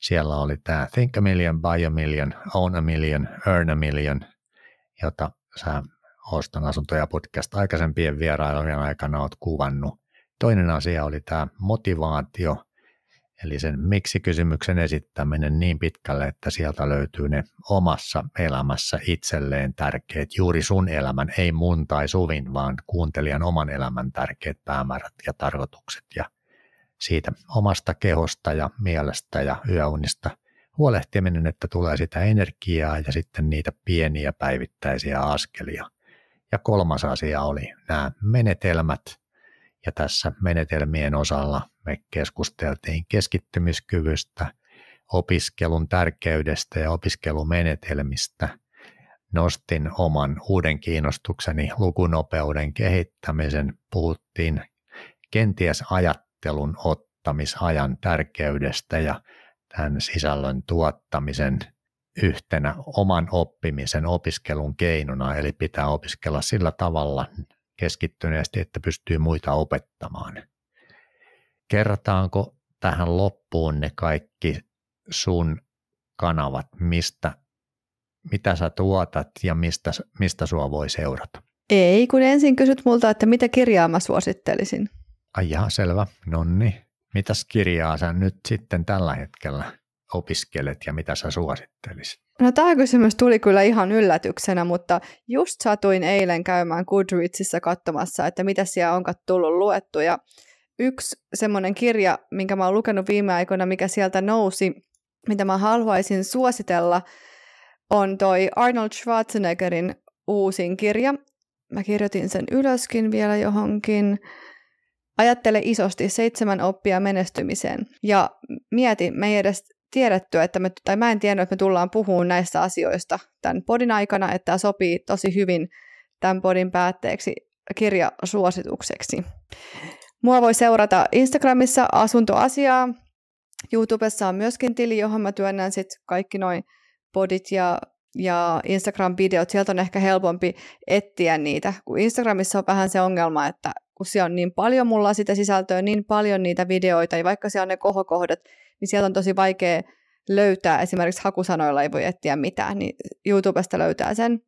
Siellä oli tämä Think a Million, Buy a Million, Own a Million, Earn a Million, jota sä Oston asuntoja podcast aikaisempien vierailujen aikana oot kuvannut. Toinen asia oli tämä motivaatio, Eli sen miksi-kysymyksen esittäminen niin pitkälle, että sieltä löytyy ne omassa elämässä itselleen tärkeät, juuri sun elämän, ei mun tai suvin, vaan kuuntelijan oman elämän tärkeät päämäärät ja tarkoitukset. Ja siitä omasta kehosta ja mielestä ja yöunista huolehtiminen, että tulee sitä energiaa ja sitten niitä pieniä päivittäisiä askelia. Ja kolmas asia oli nämä menetelmät – ja tässä menetelmien osalla me keskusteltiin keskittymiskyvystä, opiskelun tärkeydestä ja opiskelumenetelmistä. Nostin oman uuden kiinnostukseni lukunopeuden kehittämisen. Puhuttiin kenties ajattelun ottamisajan tärkeydestä ja tämän sisällön tuottamisen yhtenä oman oppimisen opiskelun keinona, eli pitää opiskella sillä tavalla keskittyneesti, että pystyy muita opettamaan. Kerrataanko tähän loppuun ne kaikki sun kanavat, mistä, mitä sä tuotat ja mistä, mistä sua voi seurata? Ei, kun ensin kysyt multa, että mitä kirjaa mä suosittelisin. Ai jaha, selvä. Nonni. Mitäs kirjaa sä nyt sitten tällä hetkellä opiskelet ja mitä sä suosittelisit? No tämä kysymys tuli kyllä ihan yllätyksenä, mutta just satuin eilen käymään Goodreadsissa katsomassa, että mitä siellä onkaan tullut luettu. Ja yksi semmoinen kirja, minkä mä oon lukenut viime aikoina, mikä sieltä nousi, mitä mä haluaisin suositella, on toi Arnold Schwarzeneggerin uusin kirja. Mä kirjoitin sen ylöskin vielä johonkin. Ajattele isosti seitsemän oppia menestymiseen. Ja mieti, me ei edes tiedettyä, että me, tai mä en tiennyt, että me tullaan puhumaan näistä asioista tämän podin aikana, että tämä sopii tosi hyvin tämän podin päätteeksi kirjasuositukseksi. Mua voi seurata Instagramissa asuntoasiaa. YouTubessa on myöskin tili, johon mä työnnän sit kaikki noin podit ja, ja Instagram-videot. Sieltä on ehkä helpompi etsiä niitä, kun Instagramissa on vähän se ongelma, että kun siellä on niin paljon mulla sitä sisältöä, niin paljon niitä videoita, ja vaikka siellä on ne kohokohdat, niin sieltä on tosi vaikea löytää, esimerkiksi hakusanoilla ei voi etsiä mitään, niin YouTubesta löytää sen.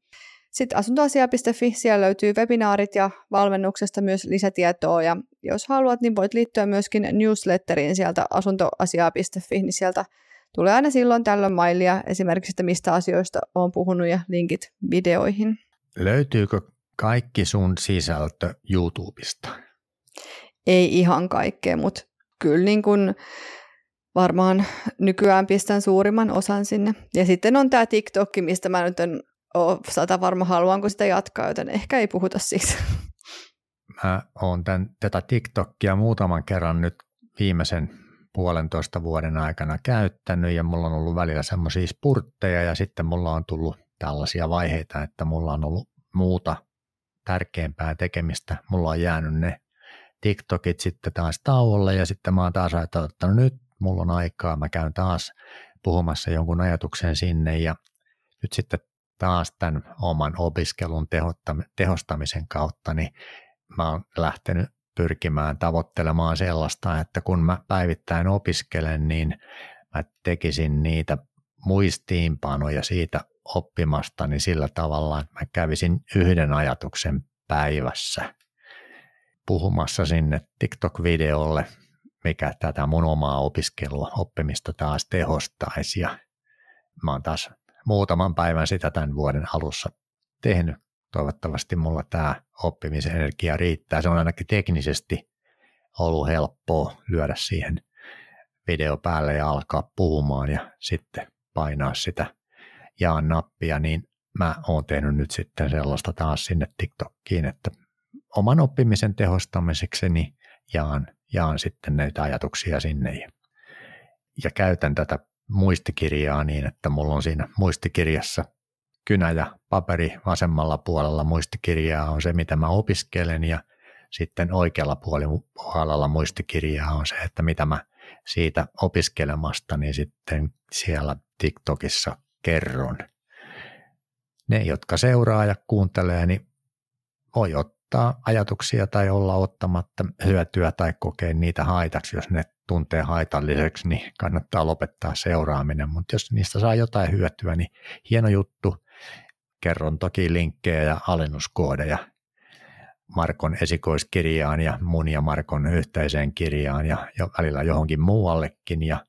Sitten asuntoasia.fi, siellä löytyy webinaarit ja valmennuksesta myös lisätietoa ja jos haluat, niin voit liittyä myöskin newsletteriin sieltä asuntoasia.fi, niin sieltä tulee aina silloin tällöin mailia esimerkiksi, että mistä asioista olen puhunut ja linkit videoihin. Löytyykö kaikki sun sisältö YouTubesta? Ei ihan kaikkea, mutta kyllä niin kuin varmaan nykyään pistän suurimman osan sinne. Ja sitten on tämä TikTok, mistä mä nyt en ole sata varma haluanko sitä jatkaa, joten ehkä ei puhuta siitä. Mä oon tämän, tätä TikTokia muutaman kerran nyt viimeisen puolentoista vuoden aikana käyttänyt ja mulla on ollut välillä semmoisia spurtteja ja sitten mulla on tullut tällaisia vaiheita, että mulla on ollut muuta tärkeämpää tekemistä. Mulla on jäänyt ne TikTokit sitten taas tauolle ja sitten mä oon taas ajatellut, että no nyt mulla on aikaa, mä käyn taas puhumassa jonkun ajatuksen sinne ja nyt sitten taas tämän oman opiskelun tehostamisen kautta, niin mä oon lähtenyt pyrkimään tavoittelemaan sellaista, että kun mä päivittäin opiskelen, niin mä tekisin niitä muistiinpanoja siitä oppimastani niin sillä tavalla, että mä kävisin yhden ajatuksen päivässä puhumassa sinne TikTok-videolle mikä tätä mun omaa opiskelua, oppimista taas tehostaisi. Ja mä oon taas muutaman päivän sitä tämän vuoden alussa tehnyt. Toivottavasti mulla tämä oppimisen energia riittää. Se on ainakin teknisesti ollut helppoa lyödä siihen video päälle ja alkaa puhumaan ja sitten painaa sitä jaan nappia, niin mä oon tehnyt nyt sitten sellaista taas sinne TikTokiin, että oman oppimisen tehostamiseksi jaan jaan sitten näitä ajatuksia sinne ja, ja käytän tätä muistikirjaa niin, että mulla on siinä muistikirjassa kynä ja paperi vasemmalla puolella muistikirjaa on se, mitä mä opiskelen ja sitten oikealla puolella muistikirjaa on se, että mitä mä siitä opiskelemasta, niin sitten siellä TikTokissa kerron. Ne, jotka seuraa ja kuuntelee, niin voi ottaa ottaa ajatuksia tai olla ottamatta hyötyä tai kokea niitä haitaksi. Jos ne tuntee haitalliseksi, niin kannattaa lopettaa seuraaminen, mutta jos niistä saa jotain hyötyä, niin hieno juttu. Kerron toki linkkejä ja alennuskoodeja Markon esikoiskirjaan ja mun ja Markon yhteiseen kirjaan ja, ja välillä johonkin muuallekin ja,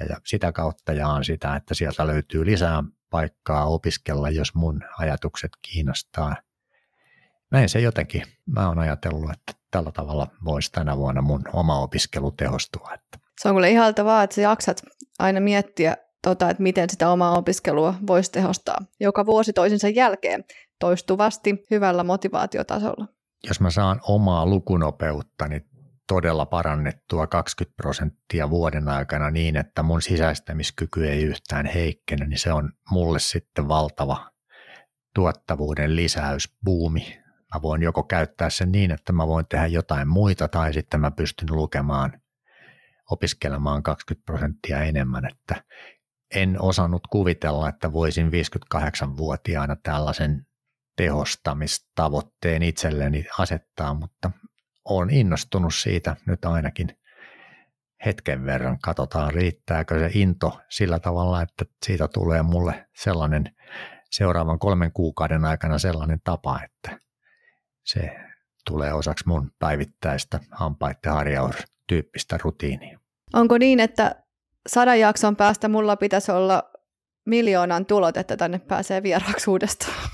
ja, ja sitä kautta jaan sitä, että sieltä löytyy lisää paikkaa opiskella, jos mun ajatukset kiinnostaa – näin se jotenkin, mä oon ajatellut, että tällä tavalla voisi tänä vuonna mun oma opiskelu tehostua. Että. Se on kyllä ihaltavaa, että sä jaksat aina miettiä, tota, että miten sitä omaa opiskelua voisi tehostaa joka vuosi toisensa jälkeen toistuvasti hyvällä motivaatiotasolla. Jos mä saan omaa lukunopeutta, niin todella parannettua 20 prosenttia vuoden aikana niin, että mun sisäistämiskyky ei yhtään heikkene, niin se on mulle sitten valtava tuottavuuden lisäys, buumi Mä voin joko käyttää sen niin, että mä voin tehdä jotain muita tai sitten mä pystyn lukemaan, opiskelemaan 20 prosenttia enemmän, että en osannut kuvitella, että voisin 58-vuotiaana tällaisen tehostamistavoitteen itselleni asettaa, mutta olen innostunut siitä nyt ainakin hetken verran. Katsotaan, riittääkö se into sillä tavalla, että siitä tulee mulle sellainen seuraavan kolmen kuukauden aikana sellainen tapa, että se tulee osaksi mun päivittäistä hampaiden harjaustyyppistä rutiinia. Onko niin, että sadan jakson päästä mulla pitäisi olla miljoonan tulot, että tänne pääsee vieraaksi uudestaan?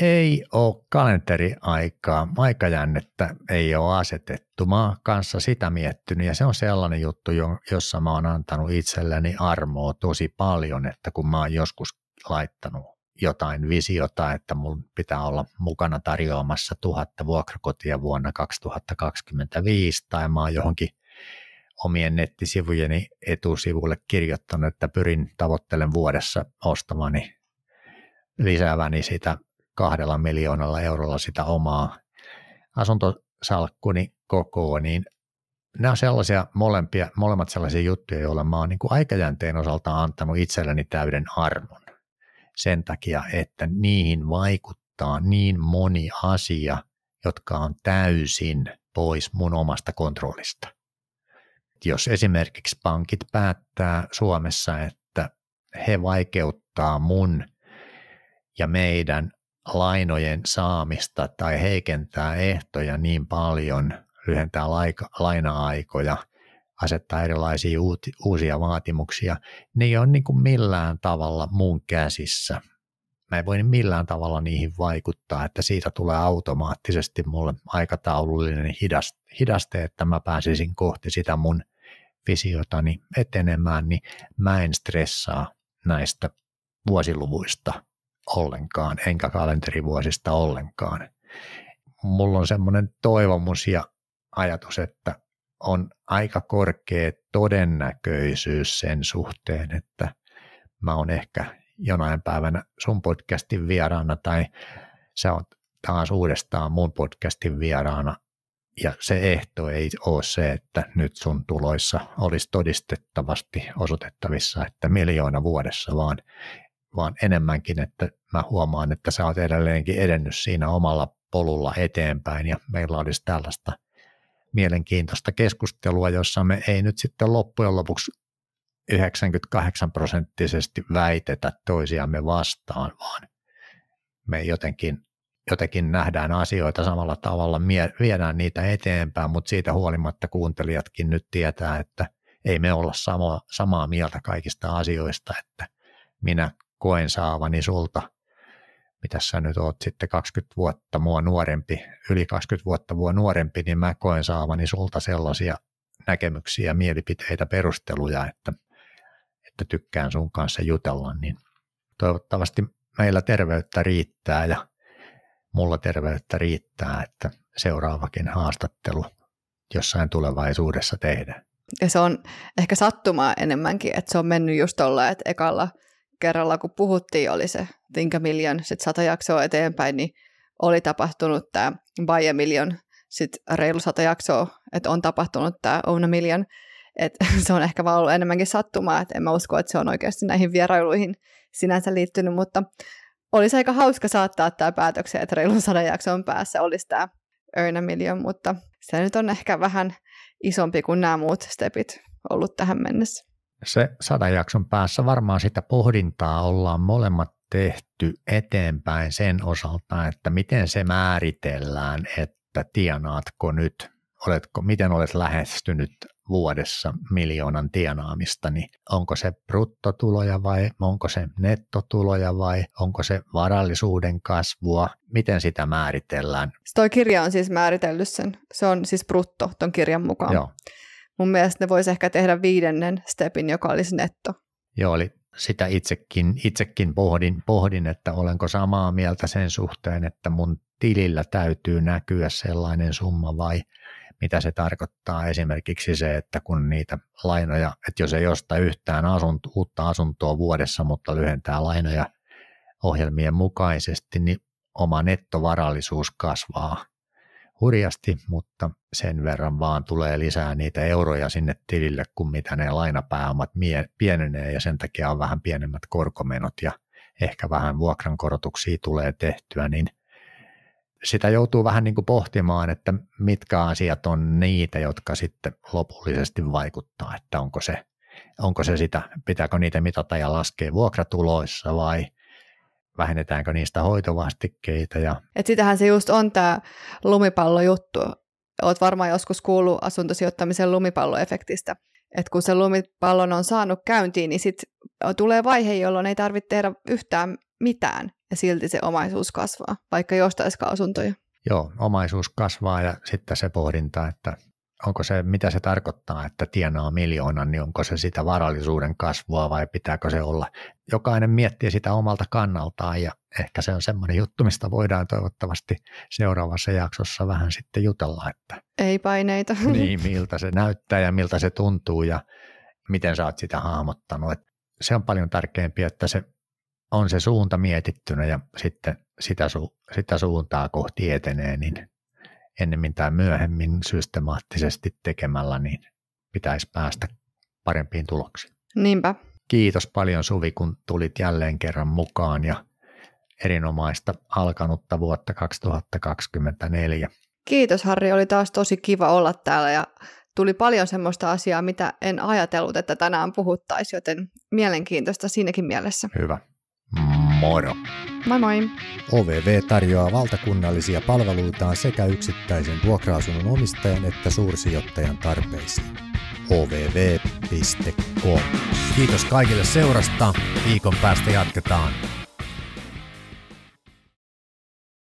Ei ole kalenteriaikaa, aikajännettä ei ole asetettu. Mä oon kanssa sitä miettinyt ja se on sellainen juttu, jossa mä oon antanut itselleni armoa tosi paljon, että kun mä oon joskus laittanut jotain visiota, että mun pitää olla mukana tarjoamassa tuhatta vuokrakotia vuonna 2025 tai mä oon johonkin omien nettisivujeni etusivulle kirjoittanut, että pyrin tavoittelen vuodessa ostamani lisääväni sitä kahdella miljoonalla eurolla sitä omaa asuntosalkkuni kokoon, niin nämä on sellaisia molempia, molemmat sellaisia juttuja, joilla mä oon niin aikajänteen osalta antanut itselleni täyden armon sen takia, että niihin vaikuttaa niin moni asia, jotka on täysin pois mun omasta kontrollista. Jos esimerkiksi pankit päättää Suomessa, että he vaikeuttaa mun ja meidän lainojen saamista tai heikentää ehtoja niin paljon, lyhentää laika- laina-aikoja – asettaa erilaisia uusia vaatimuksia, ne niin ei ole niin kuin millään tavalla mun käsissä. Mä en voi millään tavalla niihin vaikuttaa, että siitä tulee automaattisesti mulle aikataulullinen hidaste, että mä pääsisin kohti sitä mun visiotani etenemään, niin mä en stressaa näistä vuosiluvuista ollenkaan, enkä kalenterivuosista ollenkaan. Mulla on semmoinen toivomus ja ajatus, että on aika korkea todennäköisyys sen suhteen, että mä oon ehkä jonain päivänä sun podcastin vieraana tai sä oot taas uudestaan mun podcastin vieraana. Ja se ehto ei ole se, että nyt sun tuloissa olisi todistettavasti osoitettavissa, että miljoona vuodessa, vaan, vaan enemmänkin, että mä huomaan, että sä oot edelleenkin edennyt siinä omalla polulla eteenpäin ja meillä olisi tällaista – mielenkiintoista keskustelua, jossa me ei nyt sitten loppujen lopuksi 98 prosenttisesti väitetä toisiamme vastaan, vaan me jotenkin, jotenkin nähdään asioita samalla tavalla, mie- viedään niitä eteenpäin, mutta siitä huolimatta kuuntelijatkin nyt tietää, että ei me olla sama, samaa mieltä kaikista asioista, että minä koen saavani sulta mitä sä nyt oot sitten 20 vuotta mua nuorempi, yli 20 vuotta mua nuorempi, niin mä koen saavani sulta sellaisia näkemyksiä, mielipiteitä, perusteluja, että, että tykkään sun kanssa jutella, niin toivottavasti meillä terveyttä riittää ja mulla terveyttä riittää, että seuraavakin haastattelu jossain tulevaisuudessa tehdään. Ja se on ehkä sattumaa enemmänkin, että se on mennyt just tuolla, että ekalla – kerralla, kun puhuttiin, oli se Think a Million, sitten sata jaksoa eteenpäin, niin oli tapahtunut tämä Buy a Million, sitten reilu sata jaksoa, että on tapahtunut tämä Own a Million. Et se on ehkä vaan ollut enemmänkin sattumaa, että en mä usko, että se on oikeasti näihin vierailuihin sinänsä liittynyt, mutta olisi aika hauska saattaa tämä päätökseen, että reilun sadan jakson päässä olisi tämä Earn a Million, mutta se nyt on ehkä vähän isompi kuin nämä muut stepit ollut tähän mennessä se sadan jakson päässä varmaan sitä pohdintaa ollaan molemmat tehty eteenpäin sen osalta, että miten se määritellään, että tienaatko nyt, oletko, miten olet lähestynyt vuodessa miljoonan tienaamista, niin onko se bruttotuloja vai onko se nettotuloja vai onko se varallisuuden kasvua, miten sitä määritellään. Siis Tuo kirja on siis määritellyt sen, se on siis brutto ton kirjan mukaan. Joo mun mielestä ne voisi ehkä tehdä viidennen stepin, joka olisi netto. Joo, eli sitä itsekin, itsekin pohdin, pohdin, että olenko samaa mieltä sen suhteen, että mun tilillä täytyy näkyä sellainen summa vai mitä se tarkoittaa esimerkiksi se, että kun niitä lainoja, että jos ei osta yhtään asunto, uutta asuntoa vuodessa, mutta lyhentää lainoja ohjelmien mukaisesti, niin oma nettovarallisuus kasvaa hurjasti, mutta sen verran vaan tulee lisää niitä euroja sinne tilille, kun mitä ne lainapääomat mie- pienenee ja sen takia on vähän pienemmät korkomenot ja ehkä vähän vuokrankorotuksia tulee tehtyä, niin sitä joutuu vähän niin kuin pohtimaan, että mitkä asiat on niitä, jotka sitten lopullisesti vaikuttaa, että onko se, onko se sitä, pitääkö niitä mitata ja laskea vuokratuloissa vai – vähennetäänkö niistä hoitovastikkeita. Ja... Et sitähän se just on tämä lumipallojuttu. Olet varmaan joskus kuullut asuntosijoittamisen lumipalloefektistä. Et kun se lumipallon on saanut käyntiin, niin sitten tulee vaihe, jolloin ei tarvitse tehdä yhtään mitään ja silti se omaisuus kasvaa, vaikka jostaisikaan asuntoja. Joo, omaisuus kasvaa ja sitten se pohdinta, että onko se, mitä se tarkoittaa, että tienaa miljoonan, niin onko se sitä varallisuuden kasvua vai pitääkö se olla. Jokainen miettii sitä omalta kannaltaan ja ehkä se on semmoinen juttu, mistä voidaan toivottavasti seuraavassa jaksossa vähän sitten jutella. Että Ei paineita. Niin, miltä se näyttää ja miltä se tuntuu ja miten sä oot sitä hahmottanut. Että se on paljon tärkeämpi, että se on se suunta mietittynä ja sitten sitä, su- sitä suuntaa kohti etenee, niin ennemmin tai myöhemmin systemaattisesti tekemällä, niin pitäisi päästä parempiin tuloksiin. Niinpä. Kiitos paljon Suvi, kun tulit jälleen kerran mukaan ja erinomaista alkanutta vuotta 2024. Kiitos Harri, oli taas tosi kiva olla täällä ja tuli paljon semmoista asiaa, mitä en ajatellut, että tänään puhuttaisiin, joten mielenkiintoista siinäkin mielessä. Hyvä. Moro! Moi moi! OVV tarjoaa valtakunnallisia palveluitaan sekä yksittäisen vuokra-asunnon omistajan että suursijoittajan tarpeisiin. ovv.com Kiitos kaikille seurasta. Viikon päästä jatketaan.